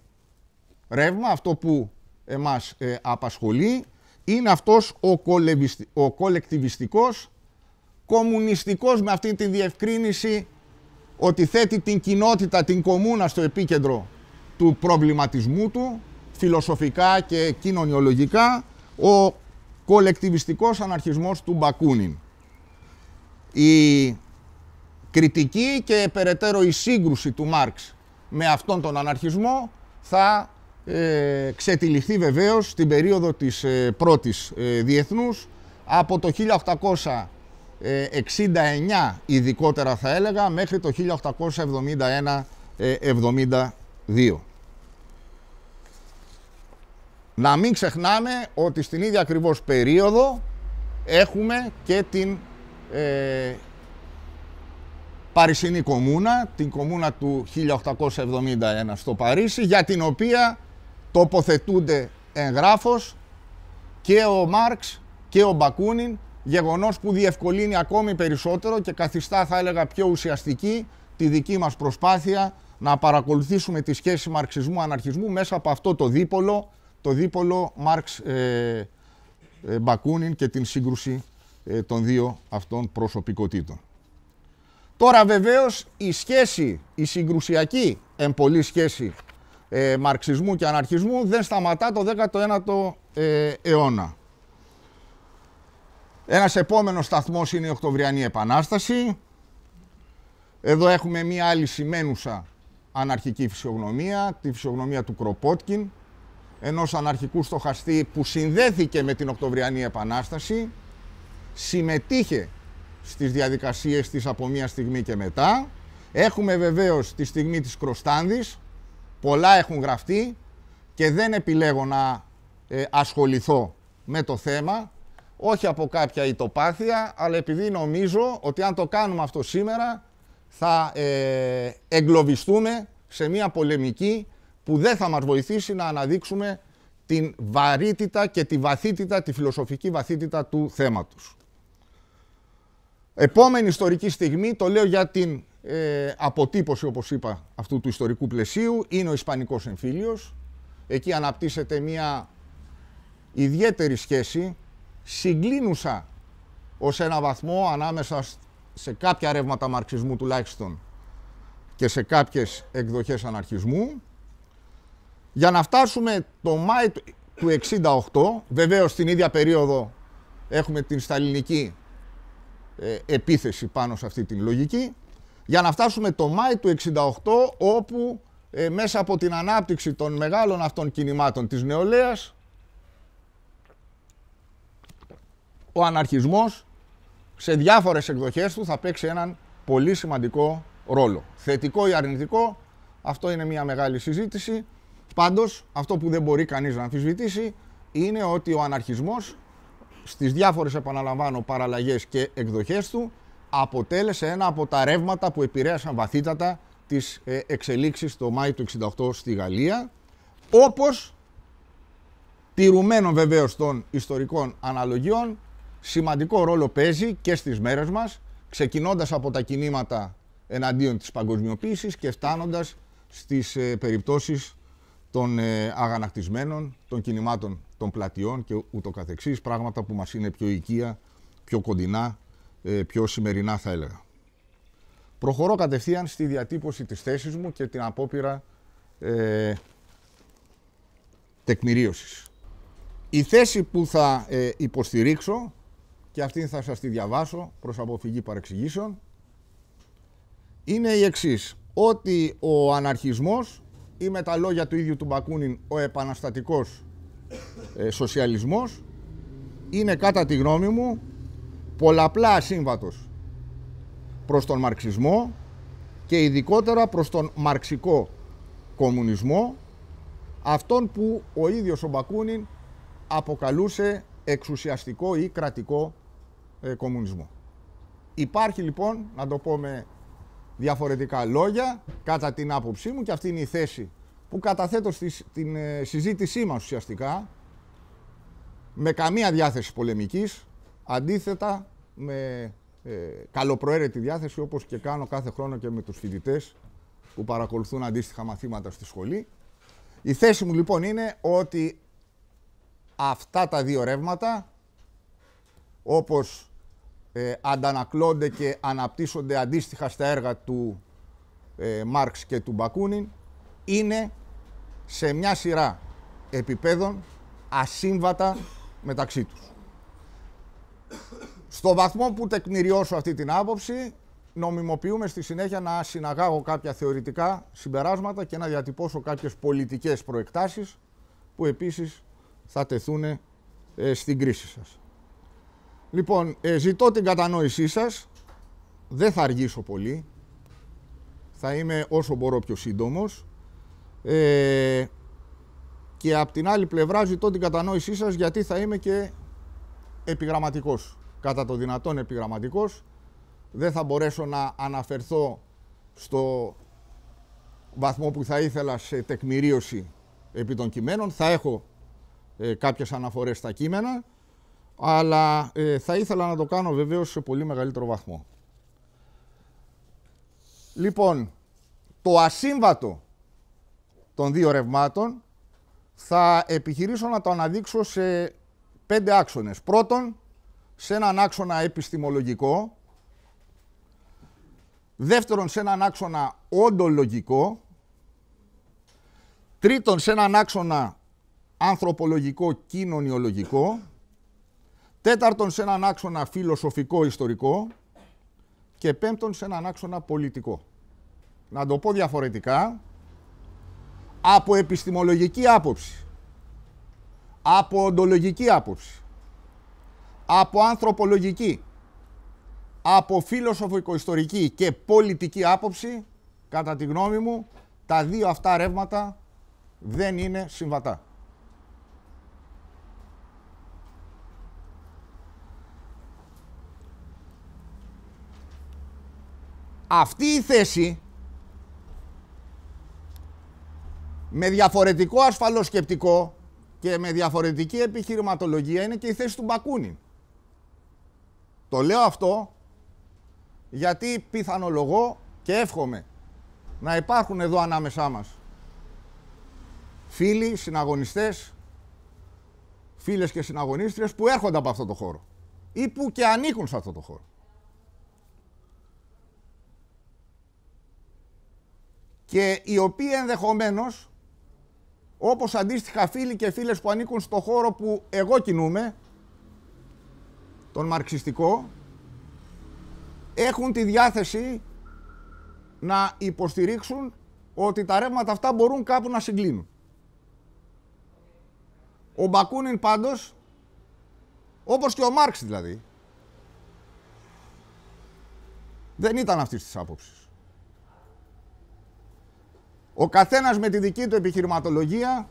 ρεύμα, αυτό που εμάς ε, απασχολεί, είναι αυτός ο, κολεκτιβιστικός, κομμουνιστικός με αυτή τη διευκρίνηση ότι θέτει την κοινότητα, την κομμούνα στο επίκεντρο του προβληματισμού του, φιλοσοφικά και κοινωνιολογικά, ο κολεκτιβιστικός αναρχισμός του Μπακούνιν. Η κριτική και περαιτέρω η σύγκρουση του Μάρξ με αυτόν τον αναρχισμό θα ε, ξετυλιχθεί βεβαίως στην περίοδο της ε, πρώτης ε, διεθνούς από το 1869 ειδικότερα θα έλεγα μέχρι το 1871-72. Ε, Να μην ξεχνάμε ότι στην ίδια ακριβώς περίοδο έχουμε και την ε, Παρισινή Κομμούνα, την Κομμούνα του 1871 στο Παρίσι, για την οποία τοποθετούνται εγγράφος και ο Μάρξ και ο Μπακούνιν, γεγονός που διευκολύνει ακόμη περισσότερο και καθιστά θα έλεγα πιο ουσιαστική τη δική μας προσπάθεια να παρακολουθήσουμε τη σχέση μαρξισμού-αναρχισμού μέσα από αυτό το δίπολο, το δίπολο Μάρξ ε, ε, Μπακούνιν και την σύγκρουση ε, των δύο αυτών προσωπικότητων. Τώρα βεβαίως η σχέση, η συγκρουσιακή εμπολή σχέση ε, μαρξισμού και αναρχισμού δεν σταματά το 19ο ε, αιώνα. Ένας επόμενος σταθμός είναι η Οκτωβριανή Επανάσταση. Εδώ έχουμε μία άλλη σημαίνουσα αναρχική φυσιογνωμία, τη φυσιογνωμία του Κροπότκιν, ενός αναρχικού στοχαστή που συνδέθηκε με την Οκτωβριανή Επανάσταση, συμμετείχε στις διαδικασίες της από μία στιγμή και μετά. Έχουμε βεβαίως τη στιγμή της Κροστάνδης, πολλά έχουν γραφτεί και δεν επιλέγω να ε, ασχοληθώ με το θέμα, όχι από κάποια ητοπάθεια, αλλά επειδή νομίζω ότι αν το κάνουμε αυτό σήμερα θα ε, εγκλωβιστούμε σε μια πολεμική που δεν θα μας βοηθήσει να αναδείξουμε την βαρύτητα και τη βαθύτητα, τη φιλοσοφική βαθύτητα του θέματος. Επόμενη ιστορική στιγμή, το λέω για την ε, αποτύπωση, όπως είπα, αυτού του ιστορικού πλαισίου είναι ο Ισπανικός εμφύλιος. Εκεί αναπτύσσεται μια ιδιαίτερη σχέση, συγκλίνουσα ως ένα βαθμό ανάμεσα σε κάποια ρεύματα μαρξισμού τουλάχιστον και σε κάποιες εκδοχές αναρχισμού. Για να φτάσουμε το Μάη του 68, βεβαίως στην ίδια περίοδο έχουμε την σταλινική ε, επίθεση πάνω σε αυτή τη λογική, για να φτάσουμε το Μάη του 68 όπου ε, μέσα από την ανάπτυξη των μεγάλων αυτών κινημάτων της νεολαίας ο αναρχισμός σε διάφορες εκδοχές του θα παίξει έναν πολύ σημαντικό ρόλο. Θετικό ή αρνητικό, αυτό είναι μια μεγάλη συζήτηση. Πάντως, αυτό που δεν μπορεί κανείς να αμφισβητήσει είναι ότι ο αναρχισμός στις διάφορες επαναλαμβάνω παραλλαγές και εκδοχές του αποτέλεσε ένα από τα ρεύματα που επηρέασαν βαθύτατα τις ε, εξελίξεις το Μάη του 68 στη Γαλλία, όπως τηρουμένων βεβαίως των ιστορικών αναλογιών, σημαντικό ρόλο παίζει και στις μέρες μας, ξεκινώντας από τα κινήματα εναντίον της παγκοσμιοποίησης και φτάνοντας στις ε, περιπτώσεις των ε, αγανακτισμένων, των κινημάτων των πλατιών και ούτω καθεξής, πράγματα που μας είναι πιο οικία, πιο κοντινά ε, πιο σημερινά θα έλεγα. Προχωρώ κατευθείαν στη διατύπωση της θέσης μου και την απόπειρα ε, τεκμηρίωσης. Η θέση που θα ε, υποστηρίξω και αυτή θα σας τη διαβάσω προς αποφυγή παρεξηγήσεων είναι η εξής. Ότι ο αναρχισμός ή με τα λόγια του ίδιου του Μπακούνιν ο επαναστατικός ε, σοσιαλισμός είναι κατά τη γνώμη μου πολλαπλά ασύμβατος προς τον μαρξισμό και ειδικότερα προς τον μαρξικό κομμουνισμό, αυτόν που ο ίδιος ο Μπακούνιν αποκαλούσε εξουσιαστικό ή κρατικό ε, κομμουνισμό. Υπάρχει λοιπόν, να το πω με διαφορετικά λόγια, κατά την άποψή μου και αυτή είναι η θέση που καταθέτω στην ε, συζήτησή μας ουσιαστικά, με καμία διάθεση πολεμικής, Αντίθετα με ε, καλοπροαίρετη διάθεση, όπως και κάνω κάθε χρόνο και με τους φοιτητές που παρακολουθούν αντίστοιχα μαθήματα στη σχολή. Η θέση μου λοιπόν είναι ότι αυτά τα δύο ρεύματα, όπως ε, αντανακλώνται και αναπτύσσονται αντίστοιχα στα έργα του ε, Μάρξ και του Μπακούνιν, είναι σε μια σειρά επιπέδων ασύμβατα μεταξύ τους στο βαθμό που τεκμηριώσω αυτή την άποψη, νομιμοποιούμε στη συνέχεια να συναγάγω κάποια θεωρητικά συμπεράσματα και να διατυπώσω κάποιες πολιτικές προεκτάσεις που επίσης θα τεθούν ε, στην κρίση σας. Λοιπόν, ε, ζητώ την κατανόησή σας. Δεν θα αργήσω πολύ. Θα είμαι όσο μπορώ πιο σύντομος. Ε, και από την άλλη πλευρά ζητώ την κατανόησή σας γιατί θα είμαι και επιγραμματικός. Κατά το δυνατόν επιγραμματικός. Δεν θα μπορέσω να αναφερθώ στο βαθμό που θα ήθελα σε τεκμηρίωση επί των κειμένων. Θα έχω ε, κάποιες αναφορές στα κείμενα, αλλά ε, θα ήθελα να το κάνω βεβαίως σε πολύ μεγαλύτερο βαθμό. Λοιπόν, το ασύμβατο των δύο ρευμάτων θα επιχειρήσω να το αναδείξω σε πέντε άξονες. Πρώτον, σε έναν άξονα επιστημολογικό. Δεύτερον, σε έναν άξονα οντολογικό. Τρίτον, σε έναν άξονα ανθρωπολογικό, κοινωνιολογικό. Τέταρτον, σε έναν άξονα φιλοσοφικό, ιστορικό. Και πέμπτον, σε έναν άξονα πολιτικό. Να το πω διαφορετικά, από επιστημολογική άποψη από οντολογική άποψη, από ανθρωπολογική, από φιλοσοφικο-ιστορική και πολιτική άποψη, κατά τη γνώμη μου, τα δύο αυτά ρεύματα δεν είναι συμβατά. Αυτή η θέση με διαφορετικό ασφαλό σκεπτικό και με διαφορετική επιχειρηματολογία είναι και η θέση του Μπακούνιν. Το λέω αυτό γιατί πιθανολογώ και εύχομαι να υπάρχουν εδώ ανάμεσά μας φίλοι, συναγωνιστές, φίλες και συναγωνίστριες που έρχονται από αυτό το χώρο ή που και ανήκουν σε αυτό το χώρο. Και οι οποίοι ενδεχομένως όπως αντίστοιχα φίλοι και φίλες που ανήκουν στο χώρο που εγώ κινούμαι, τον μαρξιστικό, έχουν τη διάθεση να υποστηρίξουν ότι τα ρεύματα αυτά μπορούν κάπου να συγκλίνουν. Ο Μπακούνιν πάντως, όπως και ο Μάρξ δηλαδή, δεν ήταν αυτής της άποψης. Ο καθένας με τη δική του επιχειρηματολογία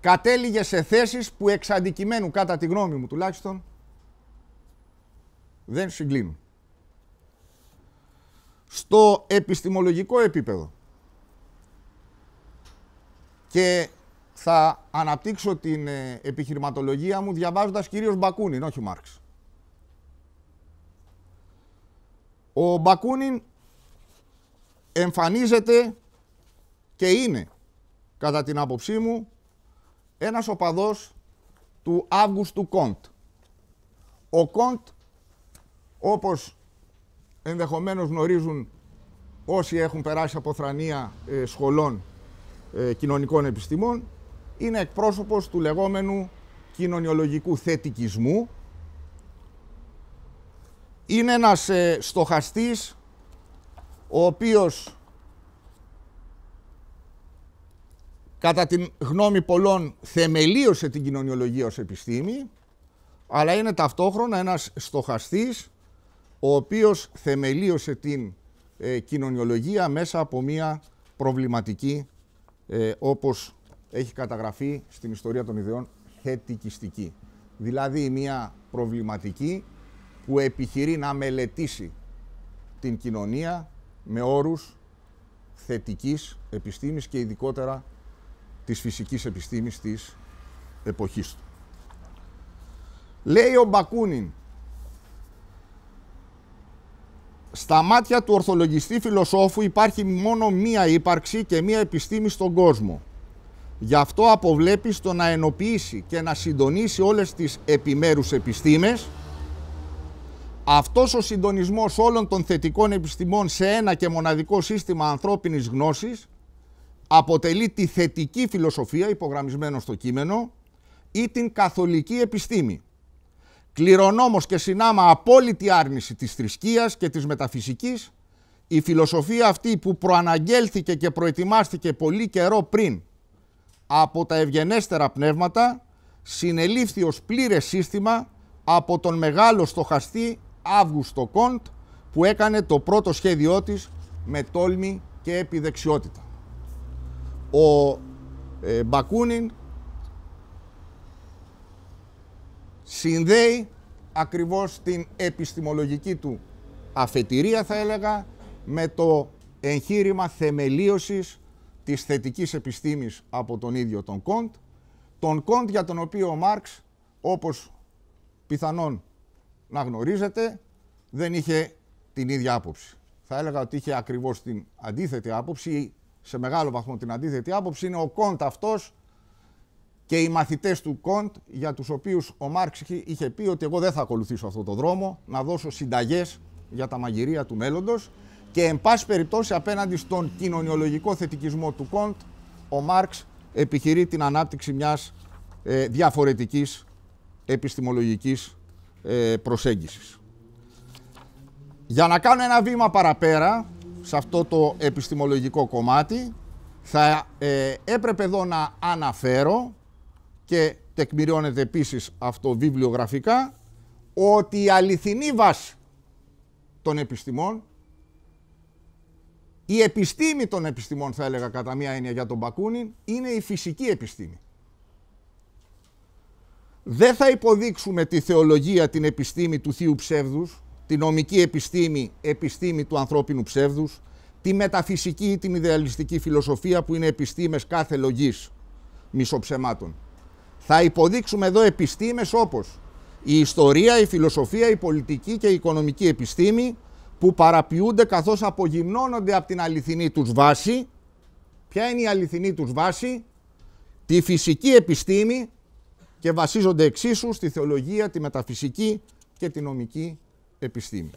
κατέληγε σε θέσεις που εξ κατά τη γνώμη μου τουλάχιστον, δεν συγκλίνουν. Στο επιστημολογικό επίπεδο και θα αναπτύξω την ε, επιχειρηματολογία μου διαβάζοντας κυρίως Μπακούνιν, όχι Μάρξ. Ο Μπακούνιν εμφανίζεται και είναι, κατά την άποψή μου, ένας οπαδός του Αύγουστου Κοντ. Ο Κοντ, όπως ενδεχομένως γνωρίζουν όσοι έχουν περάσει από θρανία ε, σχολών ε, κοινωνικών επιστημών, είναι εκπρόσωπος του λεγόμενου κοινωνιολογικού θετικισμού. Είναι ένας ε, στοχαστής ο οποίος κατά την γνώμη πολλών θεμελίωσε την κοινωνιολογία ως επιστήμη, αλλά είναι ταυτόχρονα ένας στοχαστής ο οποίος θεμελίωσε την ε, κοινωνιολογία μέσα από μία προβληματική, ε, όπως έχει καταγραφεί στην ιστορία των ιδεών, θετικιστική. Δηλαδή μία προβληματική που επιχειρεί να μελετήσει την κοινωνία με όρους θετικής επιστήμης και ειδικότερα της φυσικής επιστήμης της εποχής του. Λέει ο Μπακούνιν, στα μάτια του ορθολογιστή φιλοσόφου υπάρχει μόνο μία ύπαρξη και μία επιστήμη στον κόσμο. Γι' αυτό αποβλέπει στο να ενοποιήσει και να συντονίσει όλες τις επιμέρους επιστήμες αυτός ο συντονισμός όλων των θετικών επιστημών σε ένα και μοναδικό σύστημα ανθρώπινης γνώσης αποτελεί τη θετική φιλοσοφία, υπογραμμισμένο στο κείμενο, ή την καθολική επιστήμη. Κληρονόμος και συνάμα απόλυτη άρνηση της θρησκείας και της μεταφυσικής, η φιλοσοφία αυτή που προαναγγέλθηκε και προετοιμάστηκε πολύ καιρό πριν από τα ευγενέστερα πνεύματα, συνελήφθη ως πλήρες σύστημα από τον μεγάλο στοχαστή Αύγουστο Κοντ που έκανε το πρώτο σχέδιό της με τόλμη και επιδεξιότητα. Ο ε, Μπακούνιν συνδέει ακριβώς την επιστημολογική του αφετηρία θα έλεγα με το εγχείρημα θεμελίωσης της θετικής επιστήμης από τον ίδιο τον Κοντ, τον Κοντ για τον οποίο ο Μάρξ όπως πιθανόν να γνωρίζετε, δεν είχε την ίδια άποψη. Θα έλεγα ότι είχε ακριβώς την αντίθετη άποψη ή σε μεγάλο βαθμό την αντίθετη άποψη. Είναι ο Κοντ αυτός και οι μαθητές του Κοντ για τους οποίους ο Μάρξ είχε πει ότι εγώ δεν θα ακολουθήσω αυτό το δρόμο, να δώσω συνταγές για τα μαγειρία του μέλλοντος και εν πάση περιπτώσει απέναντι στον κοινωνιολογικό θετικισμό του Κοντ ο Μάρξ επιχειρεί την ανάπτυξη μιας ε, διαφορετικής επιστημολογικής ε, προσέγγισης. Για να κάνω ένα βήμα παραπέρα σε αυτό το επιστημολογικό κομμάτι θα ε, έπρεπε εδώ να αναφέρω και τεκμηριώνεται επίσης αυτό βιβλιογραφικά ότι η αληθινή βάση των επιστημών η επιστήμη των επιστημών θα έλεγα κατά μία έννοια για τον Μπακούνιν είναι η φυσική επιστήμη δεν θα υποδείξουμε τη θεολογία, την επιστήμη του θείου ψεύδους, τη νομική επιστήμη, επιστήμη του ανθρώπινου ψεύδους, τη μεταφυσική ή την ιδεαλιστική φιλοσοφία που είναι επιστήμες κάθε λογής μισοψεμάτων. Θα υποδείξουμε εδώ επιστήμες όπως η ιστορία, η φιλοσοφία, η πολιτική και η οικονομική επιστήμη που παραποιούνται καθώς απογυμνώνονται από την αληθινή τους βάση. Ποια είναι η αληθινή τους βάση? Τη φυσική επιστήμη και βασίζονται εξίσου στη θεολογία, τη μεταφυσική και τη νομική επιστήμη.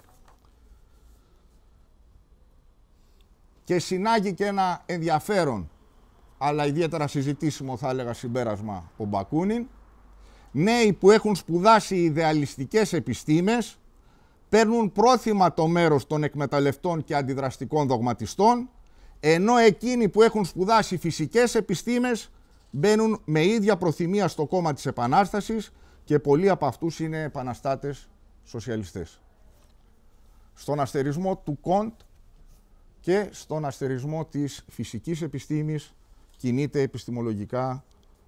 Και συνάγει και ένα ενδιαφέρον, αλλά ιδιαίτερα συζητήσιμο θα έλεγα συμπέρασμα ο Μπακούνιν. Νέοι που έχουν σπουδάσει ιδεαλιστικές επιστήμες παίρνουν πρόθυμα το μέρος των εκμεταλλευτών και αντιδραστικών δογματιστών, ενώ εκείνοι που έχουν σπουδάσει φυσικές επιστήμες μπαίνουν με ίδια προθυμία στο κόμμα της Επανάστασης και πολλοί από αυτούς είναι επαναστάτες σοσιαλιστές. Στον αστερισμό του Κοντ και στον αστερισμό της φυσικής επιστήμης κινείται επιστημολογικά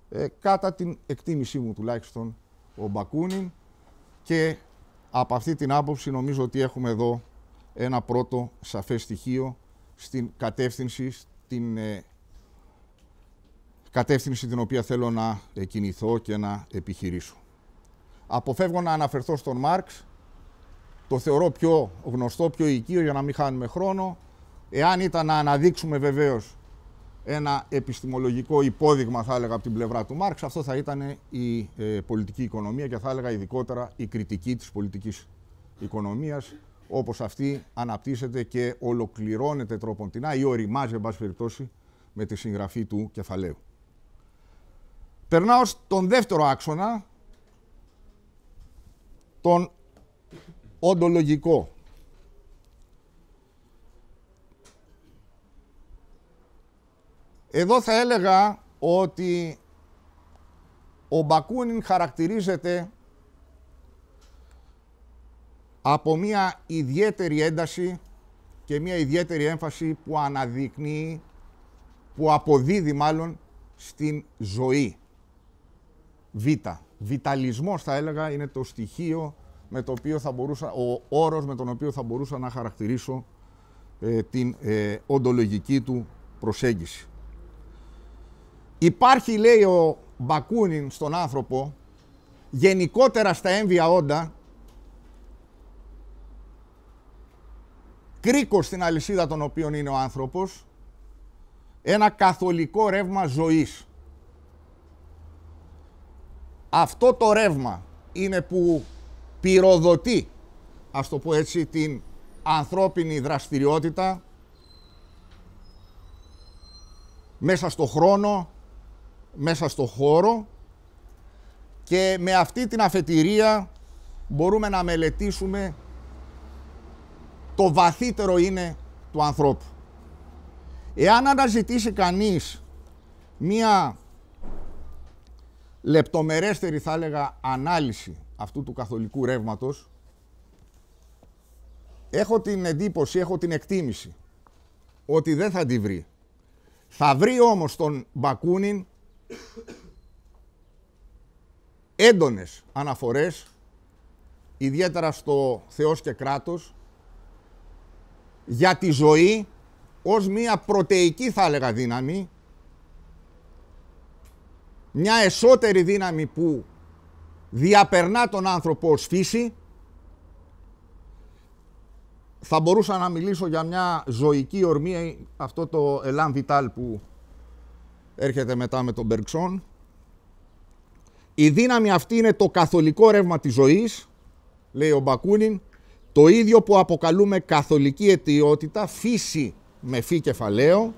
ε, κατά την εκτίμησή μου τουλάχιστον ο Μπακούνιν και από αυτή την άποψη νομίζω ότι έχουμε εδώ ένα πρώτο σαφές στοιχείο στην κατεύθυνση, στην ε, κατεύθυνση την οποία θέλω να κινηθώ και να επιχειρήσω. Αποφεύγω να αναφερθώ στον Μάρξ, το θεωρώ πιο γνωστό, πιο οικείο για να μην χάνουμε χρόνο. Εάν ήταν να αναδείξουμε βεβαίως ένα επιστημολογικό υπόδειγμα, θα έλεγα, από την πλευρά του Μάρξ, αυτό θα ήταν η ε, πολιτική οικονομία και θα έλεγα ειδικότερα η κριτική της πολιτικής οικονομίας, όπως αυτή αναπτύσσεται και ολοκληρώνεται τρόπον την ή οριμάζει, εν περιπτώσει, με τη συγγραφή του κεφαλαίου. Περνάω στον δεύτερο άξονα, τον οντολογικό. Εδώ θα έλεγα ότι ο Μπακούνιν χαρακτηρίζεται από μια ιδιαίτερη ένταση και μια ιδιαίτερη έμφαση που αναδεικνύει, που αποδίδει μάλλον στην ζωή. Β. Βιταλισμός θα έλεγα είναι το στοιχείο με το οποίο θα μπορούσα, ο όρος με τον οποίο θα μπορούσα να χαρακτηρίσω ε, την ε, οντολογική του προσέγγιση. Υπάρχει, λέει ο Μπακούνιν στον άνθρωπο, γενικότερα στα έμβια όντα, κρίκος στην αλυσίδα των οποίων είναι ο άνθρωπος, ένα καθολικό ρεύμα ζωής. Αυτό το ρεύμα είναι που πυροδοτεί, ας το πω έτσι, την ανθρώπινη δραστηριότητα μέσα στο χρόνο, μέσα στο χώρο και με αυτή την αφετηρία μπορούμε να μελετήσουμε το βαθύτερο είναι του ανθρώπου. Εάν αναζητήσει κανείς μία λεπτομερέστερη θα έλεγα ανάλυση αυτού του καθολικού ρεύματος. έχω την εντύπωση, έχω την εκτίμηση ότι δεν θα τη βρει. Θα βρει όμως τον Μπακούνιν έντονες αναφορές, ιδιαίτερα στο Θεός και κράτος, για τη ζωή ως μία πρωτεϊκή θα έλεγα δύναμη, μια εσωτερική δύναμη που διαπερνά τον άνθρωπο ως φύση, θα μπορούσα να μιλήσω για μια ζωική ορμή, αυτό το Ελάν Βιτάλ που έρχεται μετά με τον Μπερξόν. Η δύναμη αυτή είναι το καθολικό ρεύμα της ζωής, λέει ο Μπακούνιν, το ίδιο που αποκαλούμε καθολική αιτιότητα, φύση με φύ κεφαλαίο,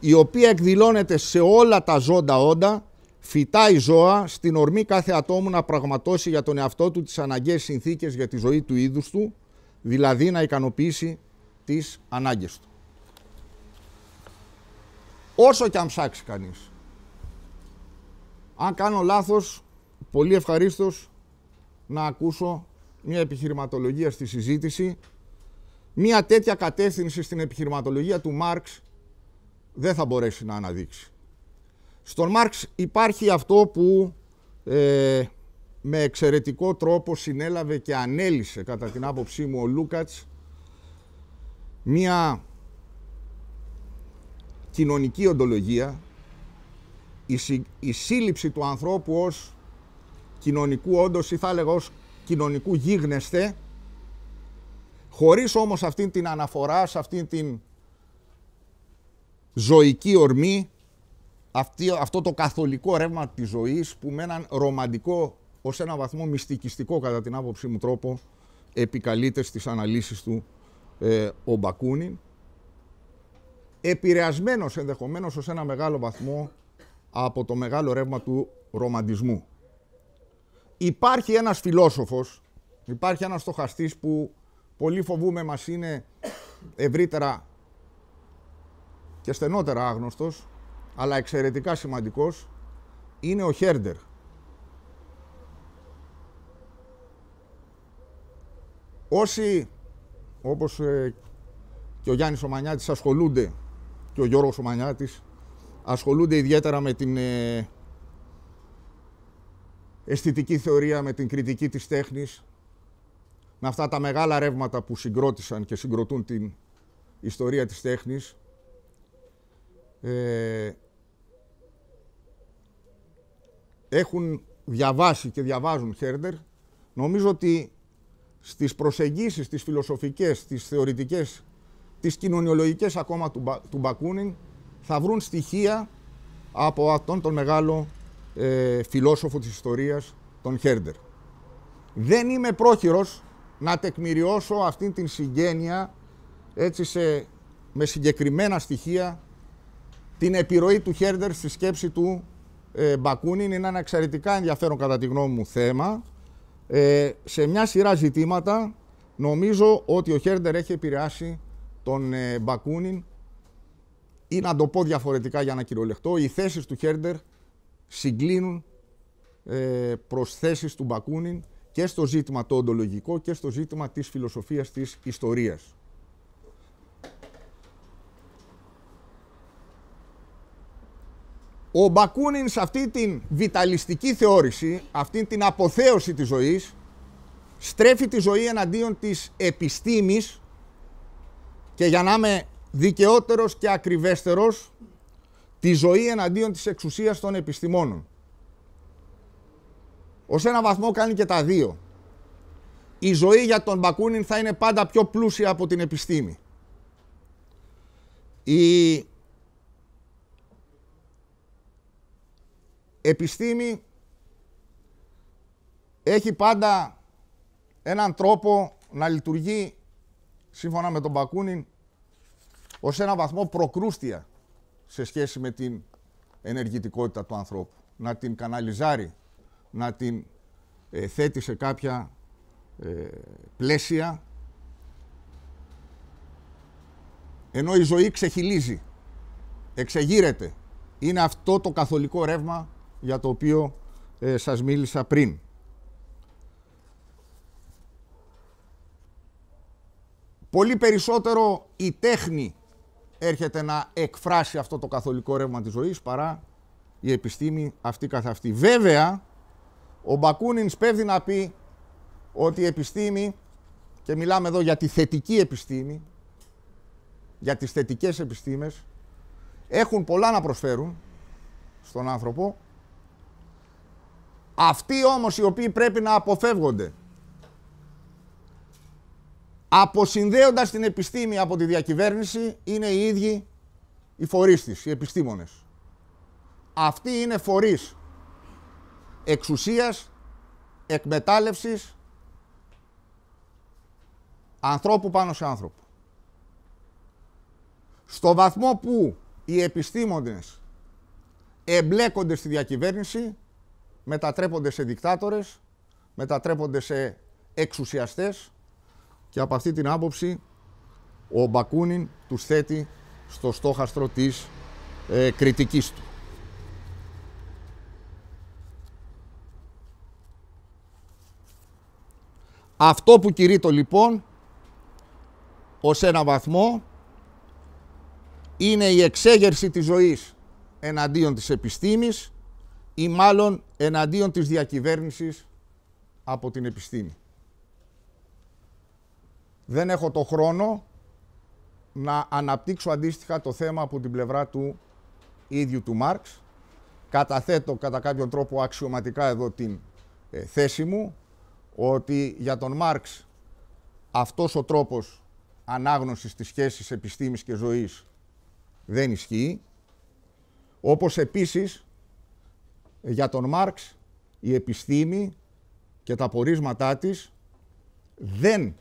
η οποία εκδηλώνεται σε όλα τα ζώντα όντα, φυτάει ζώα στην ορμή κάθε ατόμου να πραγματώσει για τον εαυτό του τις αναγκαίες συνθήκες για τη ζωή του είδους του, δηλαδή να ικανοποιήσει τις ανάγκες του. Όσο και αν ψάξει κανείς. Αν κάνω λάθος, πολύ ευχαρίστως να ακούσω μια επιχειρηματολογία στη συζήτηση. Μια τέτοια κατεύθυνση στην επιχειρηματολογία του Μάρξ δεν θα μπορέσει να αναδείξει. Στον Μάρξ υπάρχει αυτό που ε, με εξαιρετικό τρόπο συνέλαβε και ανέλησε κατά την άποψή μου ο Λούκατς μία κοινωνική οντολογία, η, συ, σύλληψη του ανθρώπου ως κοινωνικού όντως ή θα έλεγα ως κοινωνικού γίγνεσθε, χωρίς όμως αυτήν την αναφορά, σε αυτήν την ζωική ορμή αυτό το καθολικό ρεύμα της ζωής που με έναν ρομαντικό ως ένα βαθμό μυστικιστικό κατά την άποψή μου τρόπο επικαλείται στις αναλύσεις του ε, ο Μπακούνιν επηρεασμένος ενδεχομένως ως ένα μεγάλο βαθμό από το μεγάλο ρεύμα του ρομαντισμού. Υπάρχει ένας φιλόσοφος, υπάρχει ένας στοχαστής που πολύ φοβούμε μας είναι ευρύτερα και στενότερα άγνωστος, αλλά εξαιρετικά σημαντικός, είναι ο Χέρντερ. Όσοι, όπως ε, και ο Γιάννης Ομανιάτης, ασχολούνται και ο Γιώργος Ομανιάτης, ασχολούνται ιδιαίτερα με την ε, αισθητική θεωρία, με την κριτική της τέχνης, με αυτά τα μεγάλα ρεύματα που συγκρότησαν και συγκροτούν την ιστορία της τέχνης. Ε, έχουν διαβάσει και διαβάζουν Χέρντερ, νομίζω ότι στις προσεγγίσεις, τις φιλοσοφικές, τις θεωρητικές, τις κοινωνιολογικές ακόμα του, του Μπακούνιν, θα βρουν στοιχεία από αυτόν τον μεγάλο ε, φιλόσοφο της ιστορίας, τον Χέρντερ. Δεν είμαι πρόχειρος να τεκμηριώσω αυτήν την συγγένεια έτσι σε, με συγκεκριμένα στοιχεία την επιρροή του Χέρντερ στη σκέψη του ε, Μπακούνιν είναι ένα εξαιρετικά ενδιαφέρον κατά τη γνώμη μου θέμα. Ε, σε μια σειρά ζητήματα νομίζω ότι ο Χέρντερ έχει επηρεάσει τον ε, Μπακούνιν ή να το πω διαφορετικά για να κυριολεκτώ, οι θέσεις του Χέρντερ συγκλίνουν ε, προς θέσεις του Μπακούνιν και στο ζήτημα το οντολογικό και στο ζήτημα της φιλοσοφίας της ιστορίας. Ο Μπακούνιν σε αυτή την βιταλιστική θεώρηση, αυτή την αποθέωση της ζωής, στρέφει τη ζωή εναντίον της επιστήμης και για να είμαι δικαιότερος και ακριβέστερος, τη ζωή εναντίον της εξουσίας των επιστημόνων. Ως ένα βαθμό κάνει και τα δύο. Η ζωή για τον Μπακούνιν θα είναι πάντα πιο πλούσια από την επιστήμη. Η επιστήμη έχει πάντα έναν τρόπο να λειτουργεί, σύμφωνα με τον Μπακούνιν, ως ένα βαθμό προκρούστια σε σχέση με την ενεργητικότητα του ανθρώπου. Να την καναλιζάρει, να την ε, θέτει σε κάποια ε, πλαίσια, ενώ η ζωή ξεχυλίζει, εξεγείρεται. Είναι αυτό το καθολικό ρεύμα για το οποίο ε, σας μίλησα πριν. Πολύ περισσότερο η τέχνη έρχεται να εκφράσει αυτό το καθολικό ρεύμα της ζωής παρά η επιστήμη αυτή καθ' αυτή. Βέβαια, ο Μπακούνιν σπέβδει να πει ότι η επιστήμη, και μιλάμε εδώ για τη θετική επιστήμη, για τις θετικές επιστήμες, έχουν πολλά να προσφέρουν στον άνθρωπο, αυτοί όμως οι οποίοι πρέπει να αποφεύγονται αποσυνδέοντας την επιστήμη από τη διακυβέρνηση είναι οι ίδιοι οι φορείς της, οι επιστήμονες. Αυτοί είναι φορείς εξουσίας, εκμετάλλευσης ανθρώπου πάνω σε άνθρωπο. Στο βαθμό που οι επιστήμονες εμπλέκονται στη διακυβέρνηση, μετατρέπονται σε δικτάτορες, μετατρέπονται σε εξουσιαστές και από αυτή την άποψη ο Μπακούνιν τους θέτει στο στόχαστρο της ε, κριτικής του. Αυτό που κηρύττω λοιπόν ως ένα βαθμό είναι η εξέγερση της ζωής εναντίον της επιστήμης ή μάλλον εναντίον της διακυβέρνησης από την επιστήμη. Δεν έχω το χρόνο να αναπτύξω αντίστοιχα το θέμα από την πλευρά του ίδιου του Μάρξ. Καταθέτω κατά κάποιον τρόπο αξιωματικά εδώ την ε, θέση μου ότι για τον Μάρξ αυτός ο τρόπος ανάγνωσης της σχέσης επιστήμης και ζωής δεν ισχύει. Όπως επίσης για τον Μάρξ η επιστήμη και τα πορίσματά της δεν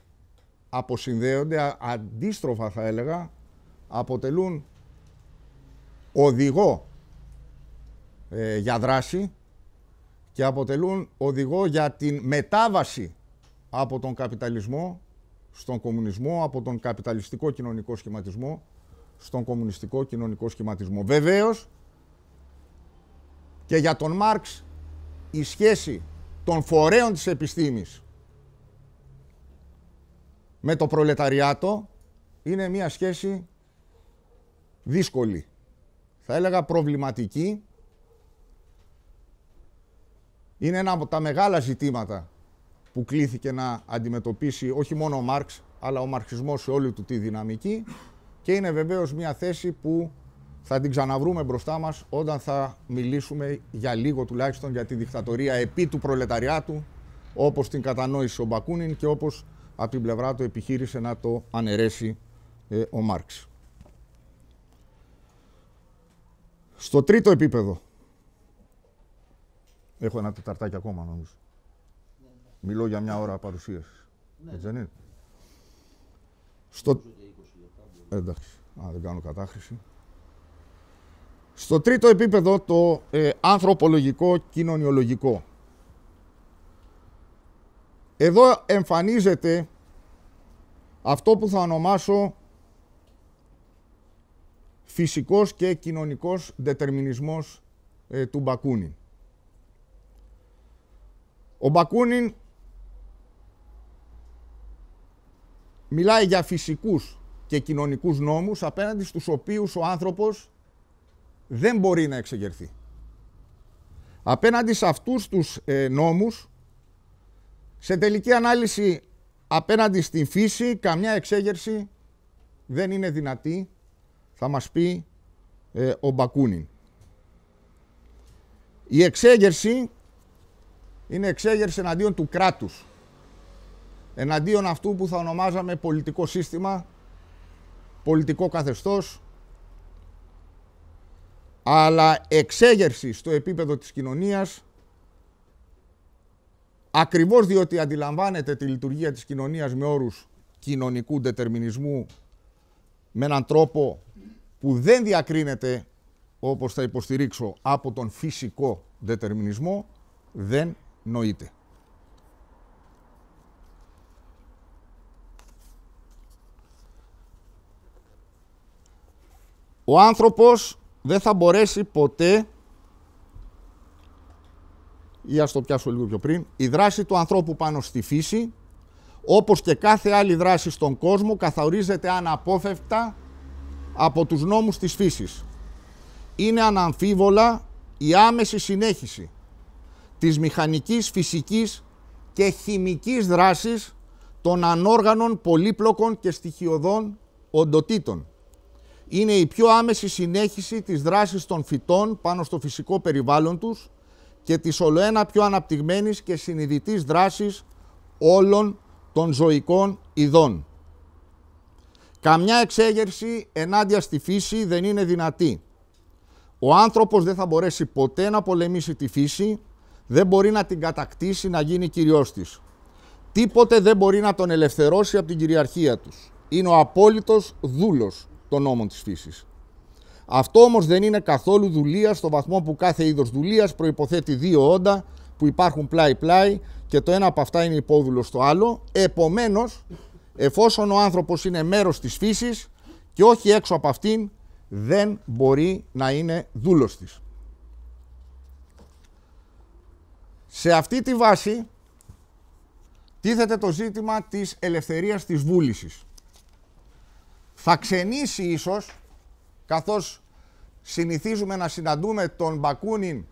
αποσυνδέονται, αντίστροφα θα έλεγα, αποτελούν οδηγό ε, για δράση και αποτελούν οδηγό για την μετάβαση από τον καπιταλισμό στον κομμουνισμό, από τον καπιταλιστικό κοινωνικό σχηματισμό στον κομμουνιστικό κοινωνικό σχηματισμό. Βεβαίως, και για τον Μάρξ η σχέση των φορέων της επιστήμης με το προλεταριάτο είναι μια σχέση δύσκολη. Θα έλεγα προβληματική. Είναι ένα από τα μεγάλα ζητήματα που κλήθηκε να αντιμετωπίσει όχι μόνο ο Μάρξ, αλλά ο μαρξισμός σε όλη του τη δυναμική και είναι βεβαίως μια θέση που θα την ξαναβρούμε μπροστά μας όταν θα μιλήσουμε για λίγο τουλάχιστον για τη δικτατορία επί του προλεταριάτου, όπως την κατανόησε ο Μπακούνιν και όπως από την πλευρά του επιχείρησε να το αναιρέσει ε, ο Μάρξ. Στο τρίτο επίπεδο, έχω ένα τεταρτάκι ακόμα νομίζω, μιλώ για μια ώρα παρουσίασης. Ναι. δεν είναι. Στο... Ε, εντάξει, δεν κάνω κατάχρηση. Στο τρίτο επίπεδο το ε, ανθρωπολογικό κοινωνιολογικό. Εδώ εμφανίζεται αυτό που θα ονομάσω φυσικός και κοινωνικός δετερμινισμός ε, του Μπακούνιν. Ο Μπακούνιν μιλάει για φυσικούς και κοινωνικούς νόμους απέναντι στους οποίους ο άνθρωπος δεν μπορεί να εξεγερθεί. Απέναντι σε αυτούς τους ε, νόμους, σε τελική ανάλυση απέναντι στην φύση, καμιά εξέγερση δεν είναι δυνατή, θα μας πει ε, ο Μπακούνιν. Η εξέγερση είναι εξέγερση εναντίον του κράτους, εναντίον αυτού που θα ονομάζαμε πολιτικό σύστημα, πολιτικό καθεστώς, αλλά εξέγερση στο επίπεδο της κοινωνίας ακριβώς διότι αντιλαμβάνεται τη λειτουργία της κοινωνίας με όρους κοινωνικού δετερμινισμού με έναν τρόπο που δεν διακρίνεται όπως θα υποστηρίξω από τον φυσικό δετερμινισμό, δεν νοείται. Ο άνθρωπος δεν θα μπορέσει ποτέ ή ας το πιάσω λίγο πιο πριν, η δράση του ανθρώπου πάνω στη φύση, όπως και κάθε άλλη δράση στον κόσμο, καθορίζεται αναπόφευκτα από τους νόμους της φύσης. Είναι αναμφίβολα η άμεση συνέχιση της μηχανικής, φυσικής και χημικής δράσης των ανόργανων, πολύπλοκων και στοιχειωδών οντοτήτων είναι η πιο άμεση συνέχιση της δράσης των φυτών πάνω στο φυσικό περιβάλλον τους και της ολοένα πιο αναπτυγμένης και συνειδητής δράσης όλων των ζωικών ειδών. Καμιά εξέγερση ενάντια στη φύση δεν είναι δυνατή. Ο άνθρωπος δεν θα μπορέσει ποτέ να πολεμήσει τη φύση, δεν μπορεί να την κατακτήσει να γίνει κυριός της. Τίποτε δεν μπορεί να τον ελευθερώσει από την κυριαρχία τους. Είναι ο απόλυτος δούλος των νόμων της φύσης. Αυτό όμως δεν είναι καθόλου δουλεία στο βαθμό που κάθε είδος δουλείας προϋποθέτει δύο όντα που υπάρχουν πλάι-πλάι και το ένα από αυτά είναι υπόδουλο στο άλλο. Επομένως, εφόσον ο άνθρωπος είναι μέρος της φύσης και όχι έξω από αυτήν, δεν μπορεί να είναι δούλος της. Σε αυτή τη βάση τίθεται το ζήτημα της ελευθερίας της βούλησης θα ξενήσει ίσως, καθώς συνηθίζουμε να συναντούμε τον Μπακούνιν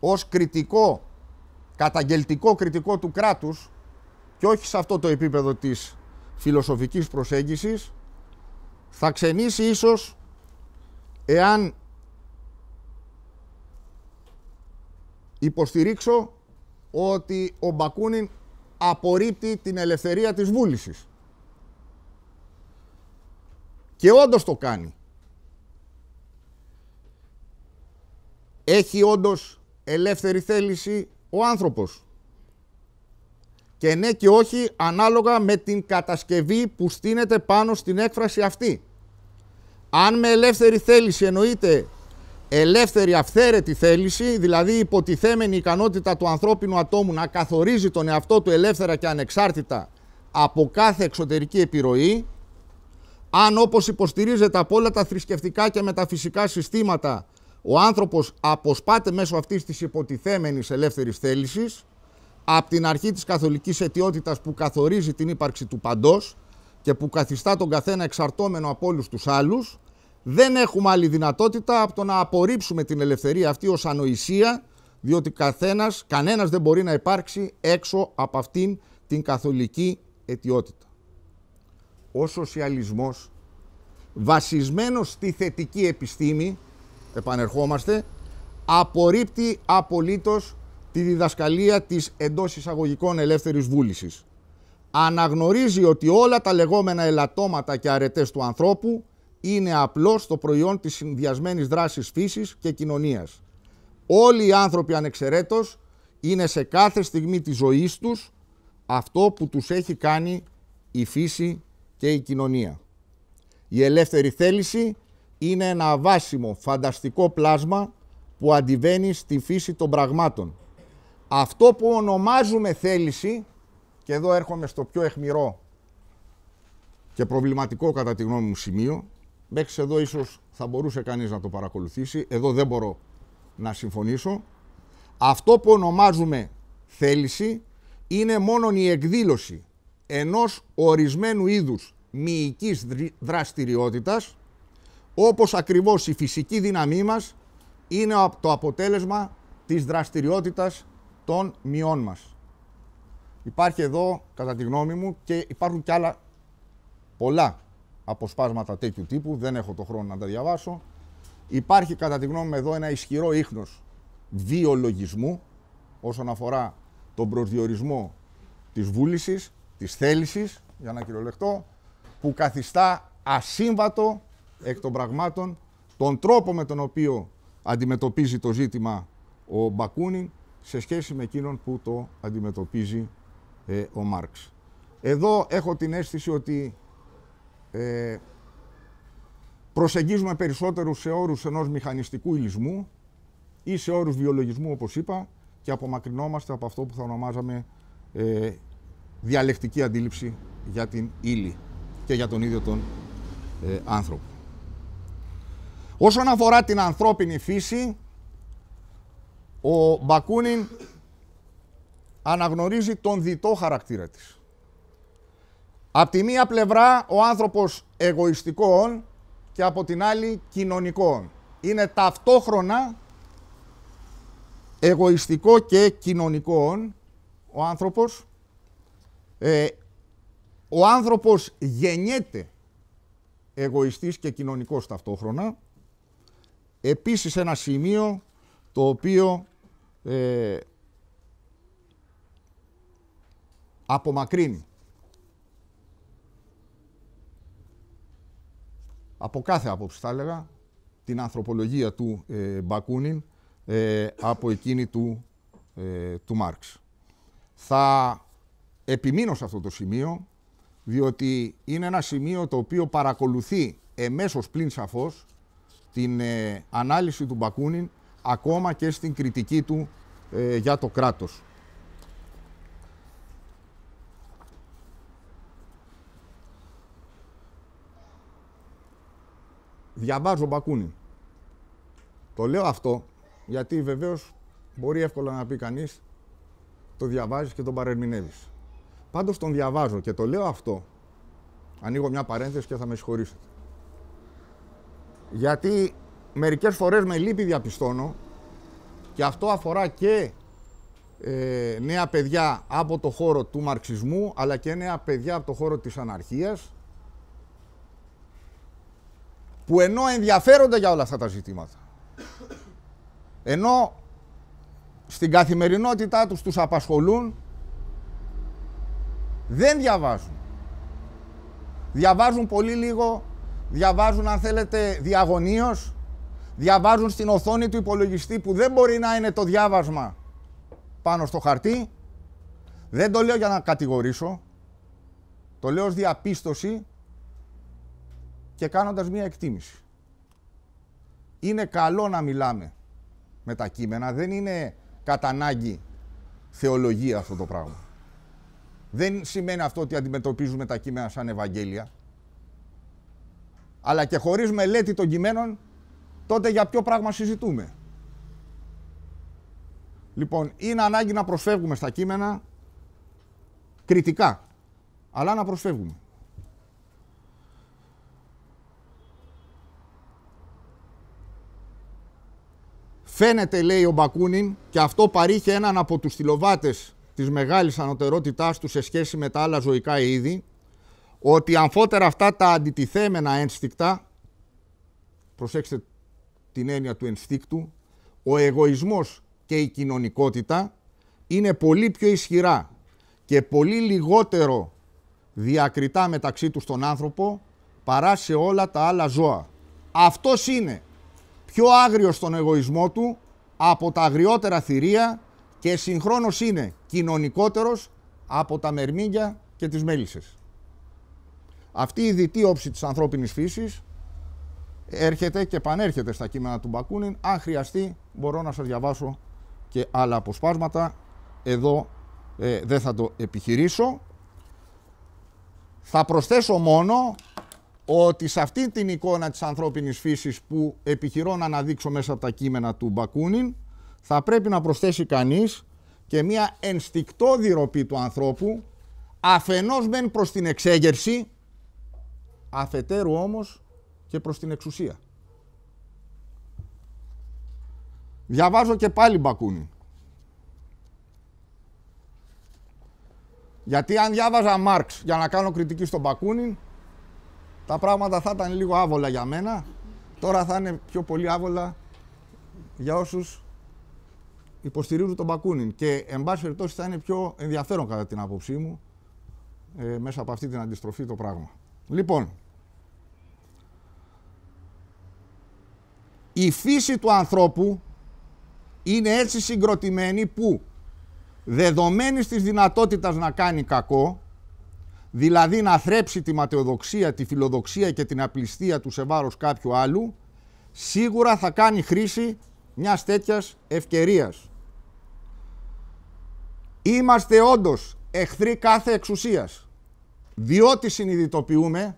ως κριτικό, καταγγελτικό κριτικό του κράτους και όχι σε αυτό το επίπεδο της φιλοσοφικής προσέγγισης, θα ξενήσει ίσως εάν υποστηρίξω ότι ο Μπακούνιν απορρίπτει την ελευθερία της βούλησης. Και όντως το κάνει. Έχει όντως ελεύθερη θέληση ο άνθρωπος. Και ναι και όχι ανάλογα με την κατασκευή που στείνεται πάνω στην έκφραση αυτή. Αν με ελεύθερη θέληση εννοείται ελεύθερη αυθαίρετη θέληση, δηλαδή υποτιθέμενη ικανότητα του ανθρώπινου ατόμου να καθορίζει τον εαυτό του ελεύθερα και ανεξάρτητα από κάθε εξωτερική επιρροή, αν όπως υποστηρίζεται από όλα τα θρησκευτικά και μεταφυσικά συστήματα ο άνθρωπος αποσπάται μέσω αυτής της υποτιθέμενης ελεύθερης θέλησης από την αρχή της καθολικής αιτιότητας που καθορίζει την ύπαρξη του παντός και που καθιστά τον καθένα εξαρτώμενο από όλους τους άλλους δεν έχουμε άλλη δυνατότητα από το να απορρίψουμε την ελευθερία αυτή ως ανοησία διότι καθένας, κανένας δεν μπορεί να υπάρξει έξω από αυτήν την καθολική αιτιότητα ο σοσιαλισμός βασισμένος στη θετική επιστήμη, επανερχόμαστε, απορρίπτει απολύτως τη διδασκαλία της εντός εισαγωγικών ελεύθερης βούλησης. Αναγνωρίζει ότι όλα τα λεγόμενα ελαττώματα και αρετές του ανθρώπου είναι απλώς το προϊόν της συνδυασμένης δράσης φύσης και κοινωνίας. Όλοι οι άνθρωποι ανεξαιρέτως είναι σε κάθε στιγμή της ζωής τους αυτό που τους έχει κάνει η φύση και η κοινωνία. Η ελεύθερη θέληση είναι ένα βάσιμο φανταστικό πλάσμα που αντιβαίνει στη φύση των πραγμάτων. Αυτό που ονομάζουμε θέληση, και εδώ έρχομαι στο πιο εχμηρό και προβληματικό κατά τη γνώμη μου σημείο, μέχρι εδώ ίσως θα μπορούσε κανείς να το παρακολουθήσει, εδώ δεν μπορώ να συμφωνήσω, αυτό που ονομάζουμε θέληση είναι μόνο η εκδήλωση ενός ορισμένου είδους μυϊκής δραστηριότητας, όπως ακριβώς η φυσική δύναμή μας είναι το αποτέλεσμα της δραστηριότητας των μειών μας. Υπάρχει εδώ, κατά τη γνώμη μου, και υπάρχουν και άλλα πολλά αποσπάσματα τέτοιου τύπου, δεν έχω το χρόνο να τα διαβάσω. Υπάρχει, κατά τη γνώμη μου, εδώ ένα ισχυρό ίχνος βιολογισμού όσον αφορά τον προσδιορισμό της βούλησης της θέλησης, για να κυριολεκτώ, που καθιστά ασύμβατο εκ των πραγμάτων τον τρόπο με τον οποίο αντιμετωπίζει το ζήτημα ο Μπακούνιν σε σχέση με εκείνον που το αντιμετωπίζει ε, ο Μάρξ. Εδώ έχω την αίσθηση ότι ε, προσεγγίζουμε περισσότερο σε όρους ενός μηχανιστικού υλισμού ή σε όρους βιολογισμού όπως είπα και απομακρυνόμαστε από αυτό που θα ονομάζαμε ε, διαλεκτική αντίληψη για την ύλη και για τον ίδιο τον ε, άνθρωπο. Όσον αφορά την ανθρώπινη φύση, ο Μπακούνιν αναγνωρίζει τον διτό χαρακτήρα της. Απ' τη μία πλευρά ο άνθρωπος εγωιστικών και από την άλλη κοινωνικών. Είναι ταυτόχρονα εγωιστικό και κοινωνικό ο άνθρωπος ε, ο άνθρωπος γεννιέται εγωιστής και κοινωνικός ταυτόχρονα. Επίσης ένα σημείο το οποίο ε, απομακρύνει από κάθε άποψη θα έλεγα την ανθρωπολογία του ε, Μπακούνιν ε, από εκείνη του, ε, του Μάρξ. Θα επιμείνω σε αυτό το σημείο, διότι είναι ένα σημείο το οποίο παρακολουθεί εμέσως πλην σαφώς την ε, ανάλυση του Μπακούνιν ακόμα και στην κριτική του ε, για το κράτος. Διαβάζω Μπακούνιν. Το λέω αυτό γιατί βεβαίως μπορεί εύκολα να πει κανείς το διαβάζεις και τον παρερμηνεύεις. Πάντως τον διαβάζω και το λέω αυτό. Ανοίγω μια παρένθεση και θα με συγχωρήσετε. Γιατί μερικές φορές με λύπη διαπιστώνω και αυτό αφορά και ε, νέα παιδιά από το χώρο του μαρξισμού αλλά και νέα παιδιά από το χώρο της αναρχίας που ενώ ενδιαφέρονται για όλα αυτά τα ζητήματα ενώ στην καθημερινότητά τους τους απασχολούν δεν διαβάζουν. Διαβάζουν πολύ λίγο, διαβάζουν αν θέλετε διαγωνίως, διαβάζουν στην οθόνη του υπολογιστή που δεν μπορεί να είναι το διάβασμα πάνω στο χαρτί. Δεν το λέω για να κατηγορήσω, το λέω ως διαπίστωση και κάνοντας μία εκτίμηση. Είναι καλό να μιλάμε με τα κείμενα, δεν είναι κατανάγκη ανάγκη θεολογία αυτό το πράγμα δεν σημαίνει αυτό ότι αντιμετωπίζουμε τα κείμενα σαν Ευαγγέλια. Αλλά και χωρίς μελέτη των κειμένων, τότε για ποιο πράγμα συζητούμε. Λοιπόν, είναι ανάγκη να προσφεύγουμε στα κείμενα κριτικά, αλλά να προσφεύγουμε. Φαίνεται, λέει ο Μπακούνιν, και αυτό παρήχε έναν από τους θηλοβάτες της μεγάλης ανωτερότητάς του σε σχέση με τα άλλα ζωικά είδη, ότι αμφότερα αυτά τα αντιτιθέμενα ένστικτα, προσέξτε την έννοια του ενστίκτου, ο εγωισμός και η κοινωνικότητα είναι πολύ πιο ισχυρά και πολύ λιγότερο διακριτά μεταξύ τους στον άνθρωπο παρά σε όλα τα άλλα ζώα. Αυτός είναι πιο άγριος στον εγωισμό του από τα αγριότερα θηρία και συγχρόνως είναι κοινωνικότερος από τα μερμήγκια και τις μέλισσες. Αυτή η διτή όψη της ανθρώπινης φύσης έρχεται και πανέρχεται στα κείμενα του Μπακούνιν. Αν χρειαστεί μπορώ να σας διαβάσω και άλλα αποσπάσματα. Εδώ ε, δεν θα το επιχειρήσω. Θα προσθέσω μόνο ότι σε αυτή την εικόνα της ανθρώπινης φύσης που επιχειρώ να αναδείξω μέσα από τα κείμενα του Μπακούνιν θα πρέπει να προσθέσει κανείς και μια ενστικτόδη ροπή του ανθρώπου, αφενός μεν προς την εξέγερση, αφετέρου όμως και προς την εξουσία. Διαβάζω και πάλι Μπακούνι. Γιατί αν διάβαζα Μάρξ για να κάνω κριτική στον Μπακούνιν, τα πράγματα θα ήταν λίγο άβολα για μένα. Τώρα θα είναι πιο πολύ άβολα για όσους υποστηρίζουν τον Μπακούνιν. Και εν πάση περιπτώσει θα είναι πιο ενδιαφέρον κατά την άποψή μου ε, μέσα από αυτή την αντιστροφή το πράγμα. Λοιπόν, η φύση του ανθρώπου είναι έτσι συγκροτημένη που δεδομένης της δυνατότητας να κάνει κακό, δηλαδή να θρέψει τη ματαιοδοξία, τη φιλοδοξία και την απληστία του σε βάρος κάποιου άλλου, σίγουρα θα κάνει χρήση μιας τέτοιας ευκαιρίας. Είμαστε όντως εχθροί κάθε εξουσίας, διότι συνειδητοποιούμε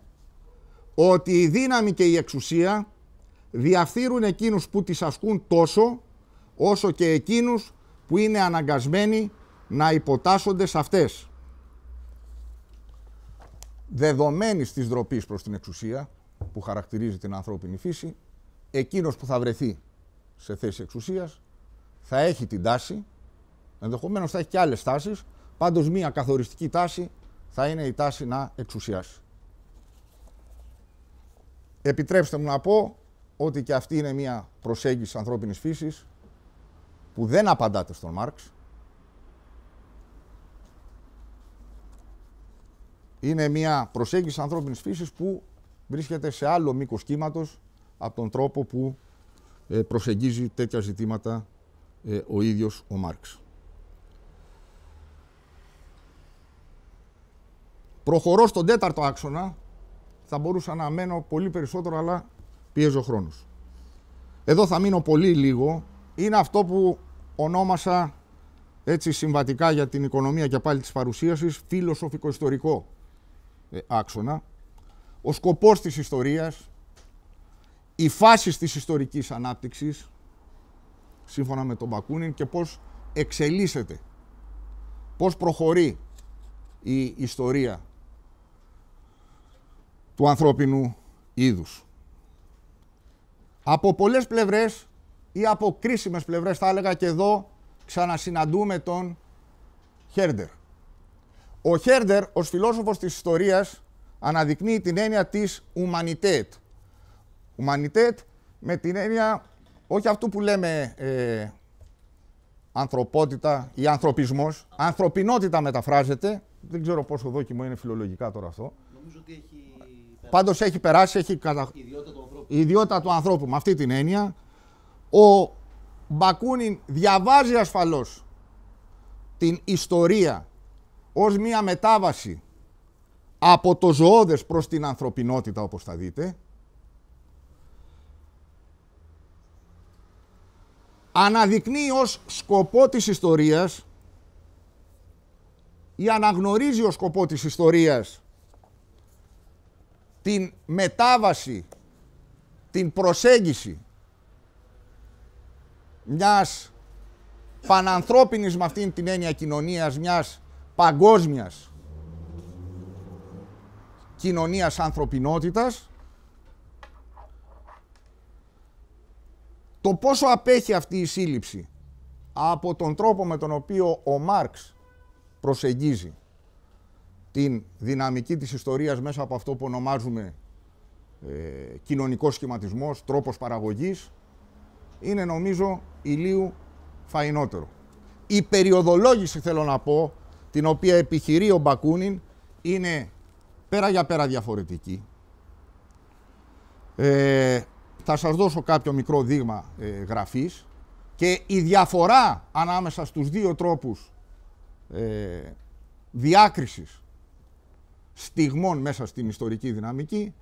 ότι η δύναμη και η εξουσία διαφθείρουν εκείνους που τις ασκούν τόσο, όσο και εκείνους που είναι αναγκασμένοι να υποτάσσονται σε αυτές. Δεδομένη της ντροπής προς την εξουσία που χαρακτηρίζει την ανθρώπινη φύση, εκείνος που θα βρεθεί σε θέση εξουσίας θα έχει την τάση Ενδεχομένως θα έχει και άλλες τάσεις. Πάντως, μία καθοριστική τάση θα είναι η τάση να εξουσιάσει. Επιτρέψτε μου να πω ότι και αυτή είναι μία προσέγγιση ανθρώπινης φύσης που δεν απαντάται στον Μάρξ. Είναι μία προσέγγιση ανθρώπινης φύσης που βρίσκεται σε άλλο μήκος κύματος από τον τρόπο που ε, προσεγγίζει τέτοια ζητήματα ε, ο ίδιος ο Μάρξ. Προχωρώ στον τέταρτο άξονα. Θα μπορούσα να μένω πολύ περισσότερο, αλλά πιέζω χρόνος. Εδώ θα μείνω πολύ λίγο. Είναι αυτό που ονόμασα έτσι συμβατικά για την οικονομία και πάλι της παρουσίασης, φιλοσοφικο-ιστορικό ε, άξονα. Ο σκοπός της ιστορίας, οι φάσεις της ιστορικής ανάπτυξης, σύμφωνα με τον Μπακούνιν, και πώς εξελίσσεται, πώς προχωρεί η ιστορία του ανθρώπινου είδους. Από πολλές πλευρές ή από κρίσιμες πλευρές θα έλεγα και εδώ ξανασυναντούμε τον Χέρντερ. Ο Χέρντερ ως φιλόσοφος της ιστορίας αναδεικνύει την έννοια της humanitet. Humanitet με την έννοια όχι αυτού που λέμε ε, ανθρωπότητα ή ανθρωπισμός. Ανθρωπινότητα μεταφράζεται. Δεν ξέρω πόσο δόκιμο είναι φιλολογικά τώρα αυτό. Νομίζω ότι έχει Πάντως έχει περάσει, έχει κατα... Η ιδιότητα του ανθρώπου. του ανθρώπου, με αυτή την έννοια. Ο Μπακούνιν διαβάζει ασφαλώς την ιστορία ως μία μετάβαση από το ζωώδες προς την ανθρωπινότητα, όπως θα δείτε. Αναδεικνύει ως σκοπό της ιστορίας ή αναγνωρίζει ως σκοπό της ιστορίας την μετάβαση, την προσέγγιση μιας πανανθρώπινης με αυτήν την έννοια κοινωνίας, μιας παγκόσμιας κοινωνίας ανθρωπινότητας, το πόσο απέχει αυτή η σύλληψη από τον τρόπο με τον οποίο ο Μάρξ προσεγγίζει την δυναμική της ιστορίας μέσα από αυτό που ονομάζουμε ε, κοινωνικός σχηματισμός, τρόπος παραγωγής, είναι νομίζω ηλίου φαϊνότερο. Η περιοδολόγηση, θέλω να πω, την οποία επιχειρεί ο Μπακούνιν, είναι πέρα για πέρα διαφορετική. Ε, θα σας δώσω κάποιο μικρό δείγμα ε, γραφής και η διαφορά ανάμεσα στους δύο τρόπους ε, διάκρισης στιγμών μέσα στην ιστορική δυναμική,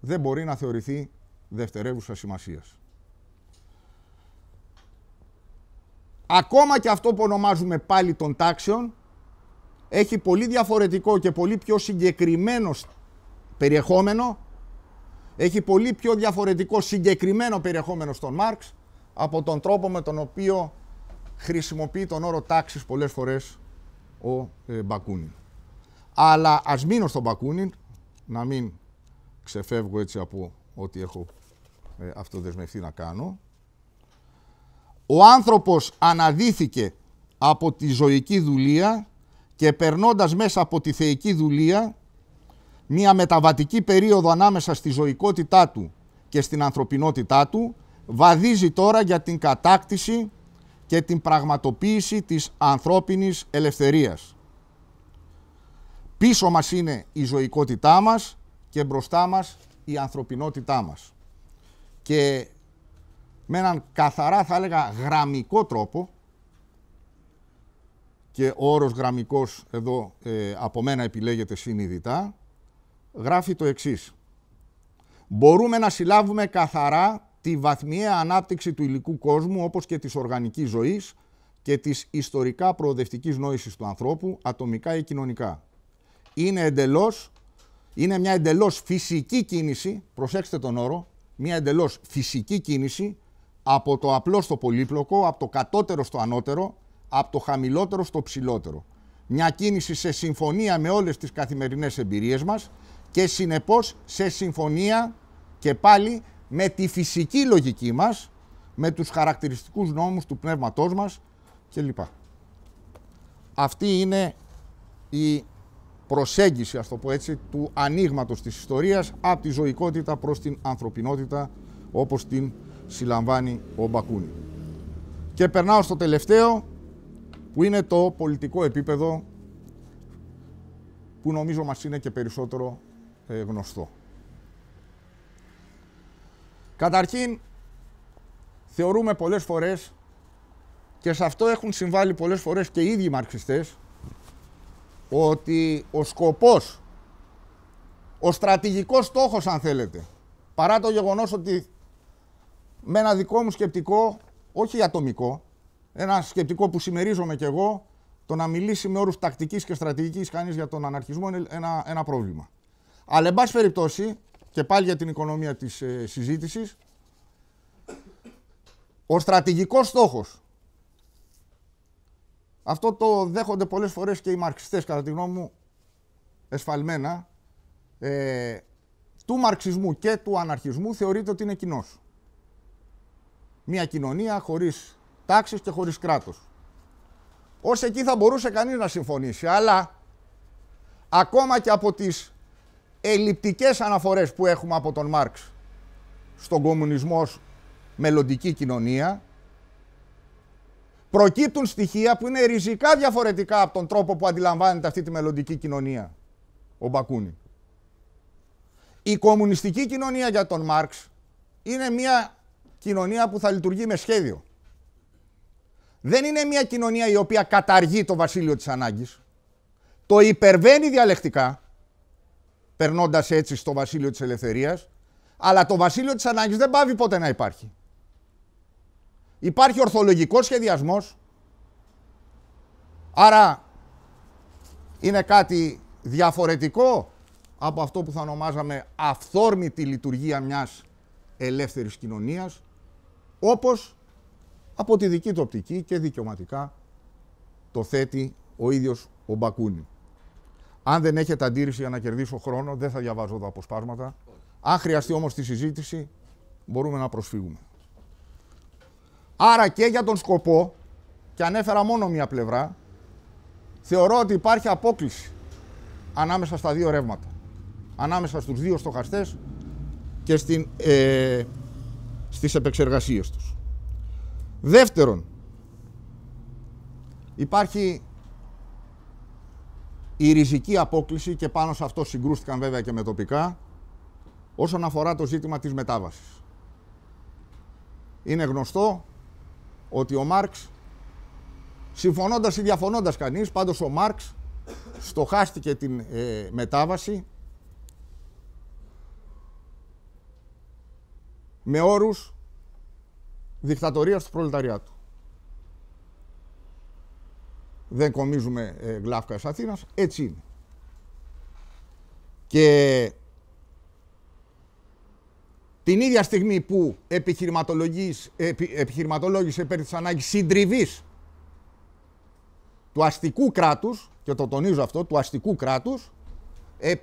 δεν μπορεί να θεωρηθεί δευτερεύουσα σημασίας. Ακόμα και αυτό που ονομάζουμε πάλι των τάξεων, έχει πολύ διαφορετικό και πολύ πιο συγκεκριμένο περιεχόμενο, έχει πολύ πιο διαφορετικό συγκεκριμένο περιεχόμενο στον Μάρξ από τον τρόπο με τον οποίο χρησιμοποιεί τον όρο τάξης πολλές φορές ο ε, Μπακούνιν. Αλλά ας μείνω στον Μπακούνιν, να μην ξεφεύγω έτσι από ό,τι έχω ε, αυτοδεσμευτεί να κάνω. Ο άνθρωπος αναδύθηκε από τη ζωική δουλεία και περνώντας μέσα από τη θεϊκή δουλεία, μία μεταβατική περίοδο ανάμεσα στη ζωικότητά του και στην ανθρωπινότητά του, βαδίζει τώρα για την κατάκτηση και την πραγματοποίηση της ανθρώπινης ελευθερίας. Πίσω μας είναι η ζωικότητά μας και μπροστά μας η ανθρωπινότητά μας. Και με έναν καθαρά θα έλεγα γραμμικό τρόπο και ο όρος γραμμικός εδώ ε, από μένα επιλέγεται συνειδητά, γράφει το εξής. Μπορούμε να συλλάβουμε καθαρά τη βαθμιαία ανάπτυξη του υλικού κόσμου όπως και της οργανικής ζωής και της ιστορικά προοδευτικής νόησης του ανθρώπου, ατομικά ή κοινωνικά είναι εντελώς, είναι μια εντελώς φυσική κίνηση, προσέξτε τον όρο, μια εντελώς φυσική κίνηση από το απλό στο πολύπλοκο, από το κατώτερο στο ανώτερο, από το χαμηλότερο στο ψηλότερο. Μια κίνηση σε συμφωνία με όλες τις καθημερινές εμπειρίες μας και συνεπώς σε συμφωνία και πάλι με τη φυσική λογική μας, με τους χαρακτηριστικούς νόμους του πνεύματός μας κλπ. Αυτή είναι η προσέγγιση, ας το πω έτσι, του ανοίγματος της ιστορίας από τη ζωικότητα προς την ανθρωπινότητα όπως την συλλαμβάνει ο Μπακούνι. Και περνάω στο τελευταίο που είναι το πολιτικό επίπεδο που νομίζω μας είναι και περισσότερο ε, γνωστό. Καταρχήν, θεωρούμε πολλές φορές και σε αυτό έχουν συμβάλει πολλές φορές και οι ίδιοι μαρξιστές ότι ο σκοπός, ο στρατηγικός στόχος αν θέλετε, παρά το γεγονός ότι με ένα δικό μου σκεπτικό, όχι ατομικό, ένα σκεπτικό που συμμερίζομαι κι εγώ, το να μιλήσει με όρους τακτικής και στρατηγικής κανείς για τον αναρχισμό είναι ένα, ένα πρόβλημα. Αλλά εν πάση περιπτώσει, και πάλι για την οικονομία της ε, συζήτησης, ο στρατηγικός στόχος αυτό το δέχονται πολλές φορές και οι μαρξιστές, κατά τη γνώμη μου, εσφαλμένα. Ε, του μαρξισμού και του αναρχισμού θεωρείται ότι είναι κοινός. Μια κοινωνία χωρίς τάξεις και χωρίς κράτος. Ως εκεί θα μπορούσε κανείς να συμφωνήσει, αλλά ακόμα και από τις ελλειπτικές αναφορές που έχουμε από τον Μάρξ στον κομμουνισμό μελλοντική κοινωνία, προκύπτουν στοιχεία που είναι ριζικά διαφορετικά από τον τρόπο που αντιλαμβάνεται αυτή τη μελλοντική κοινωνία ο Μπακούνι. Η κομμουνιστική κοινωνία για τον Μάρξ είναι μια κοινωνία που θα λειτουργεί με σχέδιο. Δεν είναι μια κοινωνία η οποία καταργεί το βασίλειο της ανάγκης, το υπερβαίνει διαλεκτικά, περνώντας έτσι στο βασίλειο της ελευθερίας, αλλά το βασίλειο της ανάγκης δεν πάβει ποτέ να υπάρχει. Υπάρχει ορθολογικός σχεδιασμός. Άρα είναι κάτι διαφορετικό από αυτό που θα ονομάζαμε αυθόρμητη λειτουργία μιας ελεύθερης κοινωνίας, όπως από τη δική του οπτική και δικαιωματικά το θέτει ο ίδιος ο Μπακούνι. Αν δεν έχετε αντίρρηση για να κερδίσω χρόνο, δεν θα διαβάζω τα αποσπάσματα. Αν χρειαστεί όμως τη συζήτηση, μπορούμε να προσφύγουμε. Άρα και για τον σκοπό, και ανέφερα μόνο μία πλευρά, θεωρώ ότι υπάρχει απόκληση ανάμεσα στα δύο ρεύματα. Ανάμεσα στους δύο στοχαστές και στην, ε, στις επεξεργασίες τους. Δεύτερον, υπάρχει η ριζική απόκληση και πάνω σε αυτό συγκρούστηκαν βέβαια και με τοπικά όσον αφορά το ζήτημα της μετάβασης. Είναι γνωστό ότι ο Μάρξ, συμφωνώντας ή διαφωνώντας κανείς, πάντως ο Μάρξ στοχάστηκε την ε, μετάβαση με όρους δικτατορίας του προλεταριάτου. Δεν κομίζουμε ε, γλάφκας Αθήνας, έτσι είναι. Και την ίδια στιγμή που επι, επιχειρηματολόγησε υπέρ της ανάγκης συντριβής του αστικού κράτους, και το τονίζω αυτό, του αστικού κράτους, ε, ε,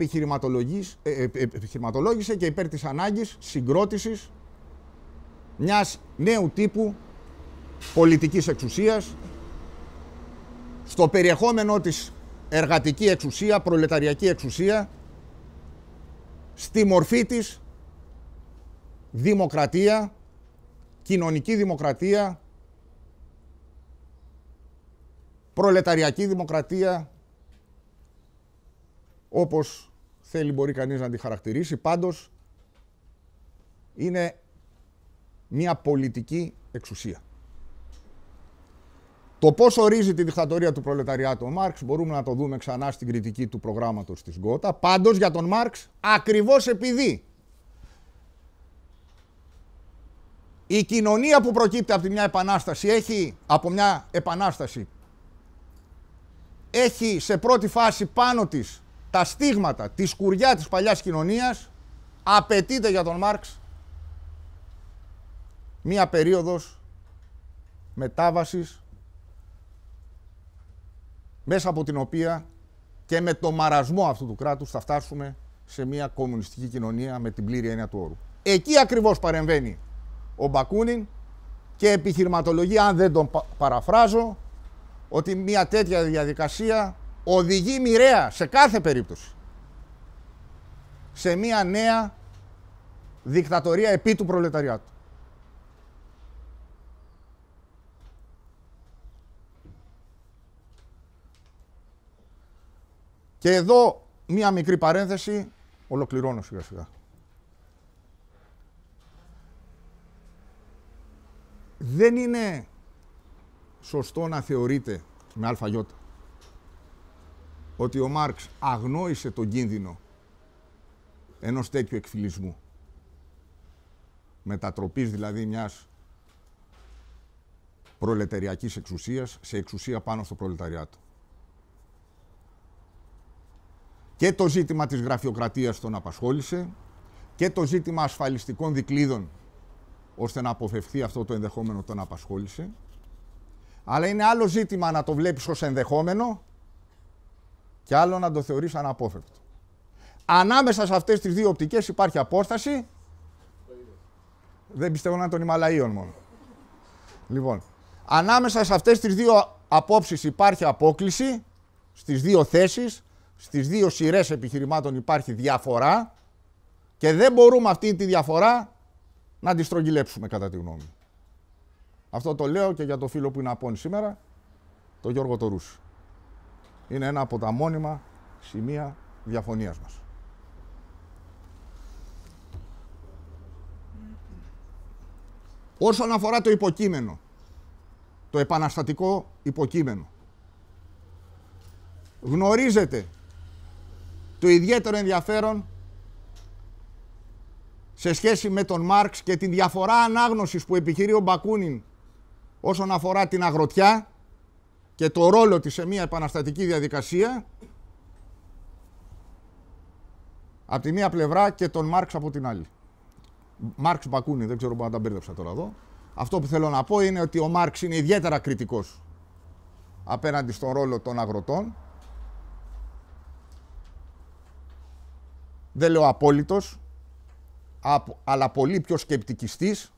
ε, επιχειρηματολόγησε και υπέρ της ανάγκης συγκρότησης μιας νέου τύπου πολιτικής εξουσίας στο περιεχόμενό της εργατική εξουσία, προλεταριακή εξουσία, στη μορφή της δημοκρατία, κοινωνική δημοκρατία, προλεταριακή δημοκρατία, όπως θέλει μπορεί κανείς να τη χαρακτηρίσει. Πάντως, είναι μια πολιτική εξουσία. Το πώς ορίζει τη δικτατορία του προλεταριάτου ο Μάρξ μπορούμε να το δούμε ξανά στην κριτική του προγράμματος της Γκότα. Πάντως για τον Μάρξ, ακριβώς επειδή η κοινωνία που προκύπτει από μια επανάσταση έχει, από μια επανάσταση, έχει σε πρώτη φάση πάνω της τα στίγματα, τη σκουριά της παλιάς κοινωνίας, απαιτείται για τον Μάρξ μία περίοδος μετάβασης μέσα από την οποία και με το μαρασμό αυτού του κράτους θα φτάσουμε σε μία κομμουνιστική κοινωνία με την πλήρη έννοια του όρου. Εκεί ακριβώς παρεμβαίνει ο Μπακούνιν και επιχειρηματολογεί, αν δεν τον παραφράζω, ότι μια τέτοια διαδικασία οδηγεί μοιραία σε κάθε περίπτωση σε μια νέα δικτατορία επί του προλεταριάτου. Και εδώ μία μικρή παρένθεση, ολοκληρώνω σιγά σιγά. δεν είναι σωστό να θεωρείτε, με αλφαγιώτα, ότι ο Μάρξ αγνόησε τον κίνδυνο ενός τέτοιου εκφυλισμού. Μετατροπής δηλαδή μιας προλετεριακής εξουσίας σε εξουσία πάνω στο προλεταριάτο. Και το ζήτημα της γραφειοκρατίας τον απασχόλησε και το ζήτημα ασφαλιστικών δικλείδων ώστε να αποφευθεί αυτό το ενδεχόμενο των απασχόληση. Αλλά είναι άλλο ζήτημα να το βλέπεις ως ενδεχόμενο και άλλο να το θεωρείς αναπόφευκτο. Ανάμεσα σε αυτές τις δύο οπτικές υπάρχει απόσταση. Δεν πιστεύω να είναι των Ιμαλαίων μόνο. Λοιπόν, ανάμεσα σε αυτές τις δύο απόψεις υπάρχει απόκληση, στις δύο θέσεις, στις δύο σειρές επιχειρημάτων υπάρχει διαφορά και δεν μπορούμε αυτή τη διαφορά να τη κατά τη γνώμη μου. Αυτό το λέω και για το φίλο που είναι απόν σήμερα, τον Γιώργο Τορούς. Είναι ένα από τα μόνιμα σημεία διαφωνίας μας. Όσον αφορά το υποκείμενο, το επαναστατικό υποκείμενο, γνωρίζετε το ιδιαίτερο ενδιαφέρον σε σχέση με τον Μάρξ και τη διαφορά ανάγνωσης που επιχειρεί ο Μπακούνιν όσον αφορά την αγροτιά και το ρόλο της σε μια επαναστατική διαδικασία από τη μία πλευρά και τον Μάρξ από την άλλη. Μάρξ Μπακούνιν, δεν ξέρω που να τα μπέρδεψα τώρα εδώ. Αυτό που θέλω να πω είναι ότι ο Μάρξ είναι ιδιαίτερα κριτικός απέναντι στον ρόλο των αγροτών. Δεν λέω απόλυτος, αλλά πολύ πιο σκεπτικιστής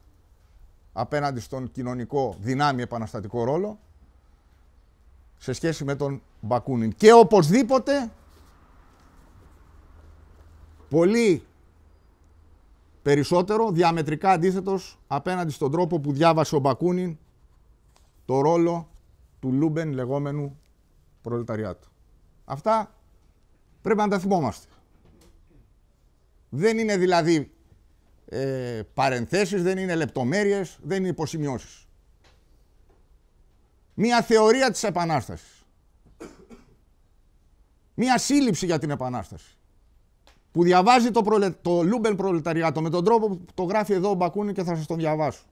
απέναντι στον κοινωνικό δυνάμει επαναστατικό ρόλο σε σχέση με τον Μπακούνιν. Και οπωσδήποτε πολύ περισσότερο διαμετρικά αντίθετος απέναντι στον τρόπο που διάβασε ο Μπακούνιν το ρόλο του Λούμπεν λεγόμενου προλεταριάτου. Αυτά πρέπει να τα θυμόμαστε. Δεν είναι δηλαδή ε, παρενθέσεις, δεν είναι λεπτομέρειες, δεν είναι υποσημειώσεις. Μία θεωρία της Επανάστασης. Μία σύλληψη για την Επανάσταση. Που διαβάζει το, προλε... το Λούμπεν Προλεταριάτο με τον τρόπο που το γράφει εδώ ο Μπακούνι και θα σας τον διαβάσω.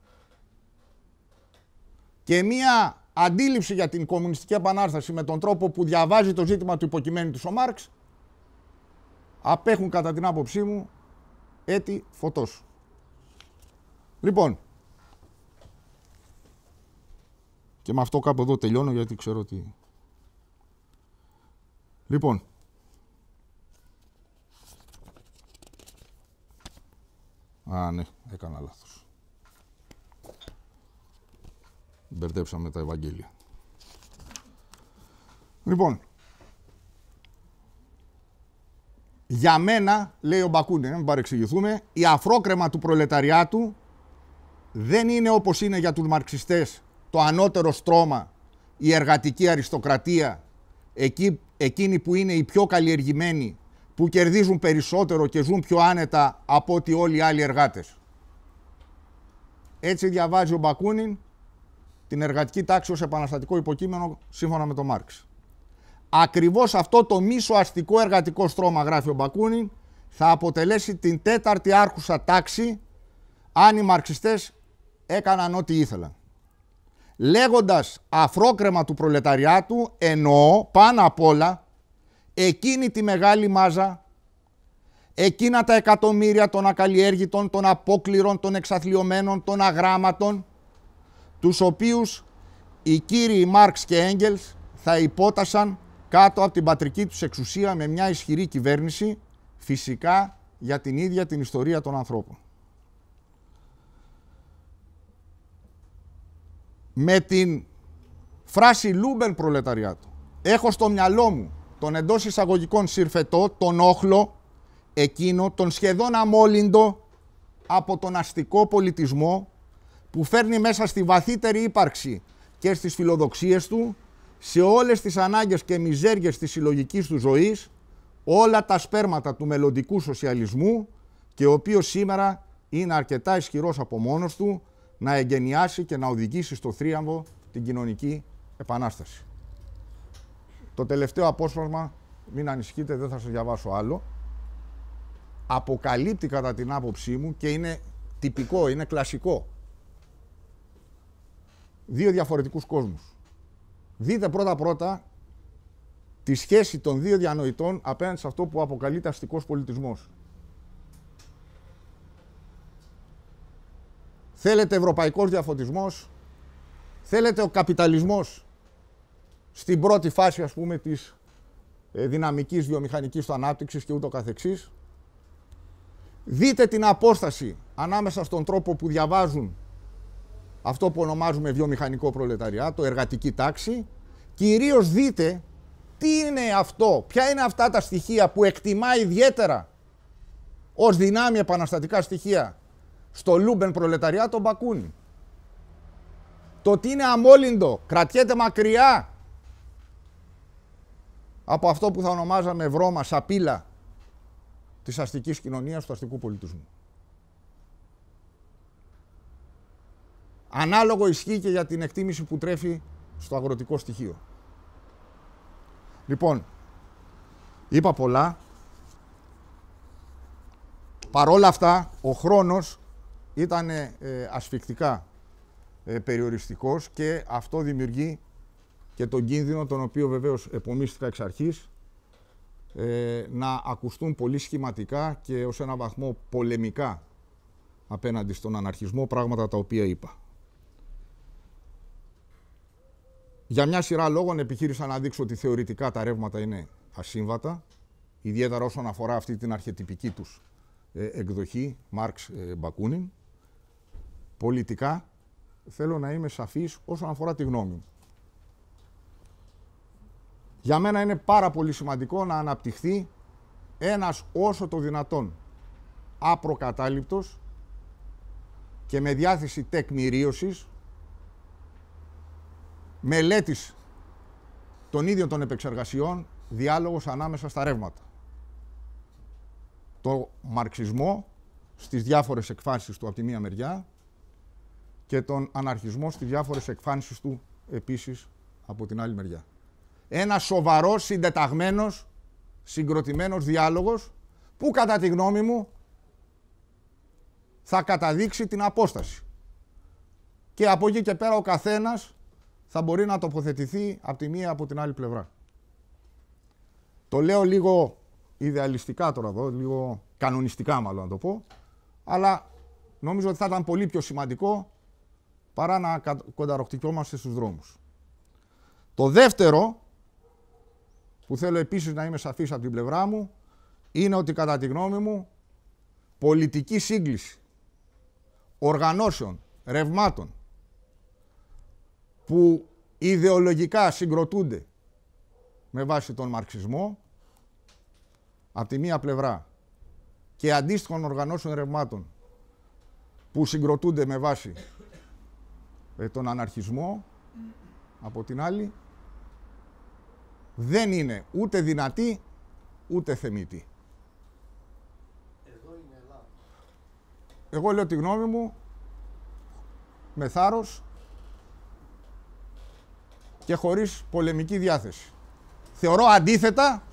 Και μία αντίληψη για την Κομμουνιστική Επανάσταση με τον τρόπο που διαβάζει το ζήτημα του υποκειμένου του ο Μάρξ απέχουν κατά την άποψή μου έτη φωτός. Λοιπόν, και με αυτό κάπου εδώ τελειώνω γιατί ξέρω ότι... Λοιπόν, Α, ναι, έκανα λάθος. Μπερδέψαμε τα Ευαγγέλια. Λοιπόν, Για μένα, λέει ο Μπακούνε, να μην παρεξηγηθούμε, η αφρόκρεμα του προλεταριάτου δεν είναι όπως είναι για τους μαρξιστές το ανώτερο στρώμα, η εργατική αριστοκρατία, εκεί, εκείνοι που είναι οι πιο καλλιεργημένοι, που κερδίζουν περισσότερο και ζουν πιο άνετα από ότι όλοι οι άλλοι εργάτες. Έτσι διαβάζει ο Μπακούνιν την εργατική τάξη ως επαναστατικό υποκείμενο σύμφωνα με τον Μάρξ. Ακριβώς αυτό το μισοαστικό εργατικό στρώμα, γράφει ο Μπακούνι, θα αποτελέσει την τέταρτη άρχουσα τάξη αν οι μαρξιστές έκαναν ό,τι ήθελαν. Λέγοντας αφρόκρεμα του προλεταριάτου, εννοώ πάνω απ' όλα εκείνη τη μεγάλη μάζα, εκείνα τα εκατομμύρια των ακαλλιέργητων, των απόκληρων, των εξαθλειωμένων, των αγράμματων, τους οποίους οι κύριοι Μάρξ και Έγγελς θα υπότασαν κάτω από την πατρική τους εξουσία με μια ισχυρή κυβέρνηση, φυσικά για την ίδια την ιστορία των ανθρώπων. Με την φράση Λούμπεν Προλεταριάτου, έχω στο μυαλό μου τον εντός εισαγωγικών συρφετό, τον όχλο, εκείνο, τον σχεδόν αμόλυντο από τον αστικό πολιτισμό που φέρνει μέσα στη βαθύτερη ύπαρξη και στις φιλοδοξίες του σε όλες τις ανάγκες και μιζέργες της συλλογικής του ζωής όλα τα σπέρματα του μελλοντικού σοσιαλισμού και ο οποίος σήμερα είναι αρκετά ισχυρός από μόνος του να εγγενιάσει και να οδηγήσει στο θρίαμβο την κοινωνική επανάσταση. Το τελευταίο απόσπασμα, μην ανησυχείτε, δεν θα σας διαβάσω άλλο, αποκαλύπτει κατά την άποψή μου και είναι τυπικό, είναι κλασικό. Δύο διαφορετικούς κόσμους Δείτε πρώτα-πρώτα τη σχέση των δύο διανοητών απέναντι σε αυτό που αποκαλείται αστικός πολιτισμός. Θέλετε ευρωπαϊκός διαφωτισμός, θέλετε ο καπιταλισμός στην πρώτη φάση ας πούμε της ε, δυναμικής βιομηχανικής του ανάπτυξης και ούτω καθεξής. Δείτε την απόσταση ανάμεσα στον τρόπο που διαβάζουν αυτό που ονομάζουμε βιομηχανικό προλεταριάτο, εργατική τάξη. Κυρίως δείτε τι είναι αυτό, ποια είναι αυτά τα στοιχεία που εκτιμά ιδιαίτερα ως δυνάμει επαναστατικά στοιχεία στο Λούμπεν προλεταριάτο Μπακούνι. Το ότι είναι αμόλυντο, κρατιέται μακριά από αυτό που θα ονομάζαμε βρώμα, σαπίλα της αστικής κοινωνίας, του αστικού πολιτισμού. Ανάλογο ισχύει και για την εκτίμηση που τρέφει στο αγροτικό στοιχείο. Λοιπόν, είπα πολλά. Παρόλα αυτά, ο χρόνος ήταν ε, ασφικτικά ε, περιοριστικός και αυτό δημιουργεί και τον κίνδυνο, τον οποίο βεβαίως επομίστηκα εξ αρχής, ε, να ακουστούν πολύ σχηματικά και ως ένα βαθμό πολεμικά απέναντι στον αναρχισμό, πράγματα τα οποία είπα. Για μια σειρά λόγων επιχείρησα να δείξω ότι θεωρητικά τα ρεύματα είναι ασύμβατα, ιδιαίτερα όσον αφορά αυτή την αρχιετυπική τους ε, εκδοχή, Μάρξ ε, Μπακούνιν. Πολιτικά θέλω να είμαι σαφής όσον αφορά τη γνώμη μου. Για μένα είναι πάρα πολύ σημαντικό να αναπτυχθεί ένας όσο το δυνατόν άπροκατάληπτος και με διάθεση τεκμηρίωσης μελέτης των ίδιων των επεξεργασιών διάλογος ανάμεσα στα ρεύματα. Το μαρξισμό στις διάφορες εκφάνσεις του από τη μία μεριά και τον αναρχισμό στις διάφορες εκφάνσεις του επίσης από την άλλη μεριά. Ένα σοβαρός, συντεταγμένος, συγκροτημένος διάλογος που κατά τη γνώμη μου θα καταδείξει την απόσταση. Και από εκεί και πέρα ο καθένας θα μπορεί να τοποθετηθεί από τη μία από την άλλη πλευρά. Το λέω λίγο ιδεαλιστικά τώρα εδώ, λίγο κανονιστικά μάλλον να το πω, αλλά νομίζω ότι θα ήταν πολύ πιο σημαντικό παρά να κονταροκτικόμαστε στους δρόμους. Το δεύτερο, που θέλω επίσης να είμαι σαφής από την πλευρά μου, είναι ότι κατά τη γνώμη μου πολιτική σύγκληση οργανώσεων, ρευμάτων, που ιδεολογικά συγκροτούνται με βάση τον μαρξισμό από τη μία πλευρά και αντίστοιχων οργανώσεων ρευμάτων που συγκροτούνται με βάση ε, τον αναρχισμό από την άλλη δεν είναι ούτε δυνατή ούτε θεμητή. Εδώ είναι Εγώ λέω τη γνώμη μου με θάρρος και χωρίς πολεμική διάθεση. Θεωρώ αντίθετα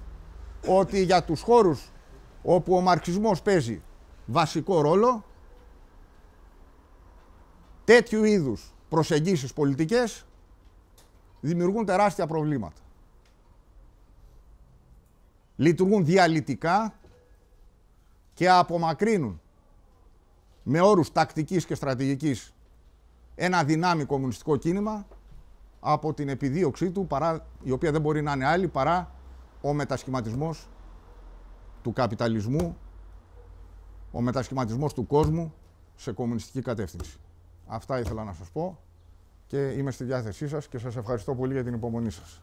ότι για τους χώρους όπου ο μαρξισμός παίζει βασικό ρόλο, τέτοιου είδους προσεγγίσεις πολιτικές δημιουργούν τεράστια προβλήματα. Λειτουργούν διαλυτικά και απομακρύνουν με όρους τακτικής και στρατηγικής ένα δυναμικό κομμουνιστικό κίνημα από την επιδίωξή του, παρά, η οποία δεν μπορεί να είναι άλλη παρά ο μετασχηματισμός του καπιταλισμού, ο μετασχηματισμός του κόσμου σε κομμουνιστική κατεύθυνση. Αυτά ήθελα να σας πω και είμαι στη διάθεσή σας και σας ευχαριστώ πολύ για την υπομονή σας.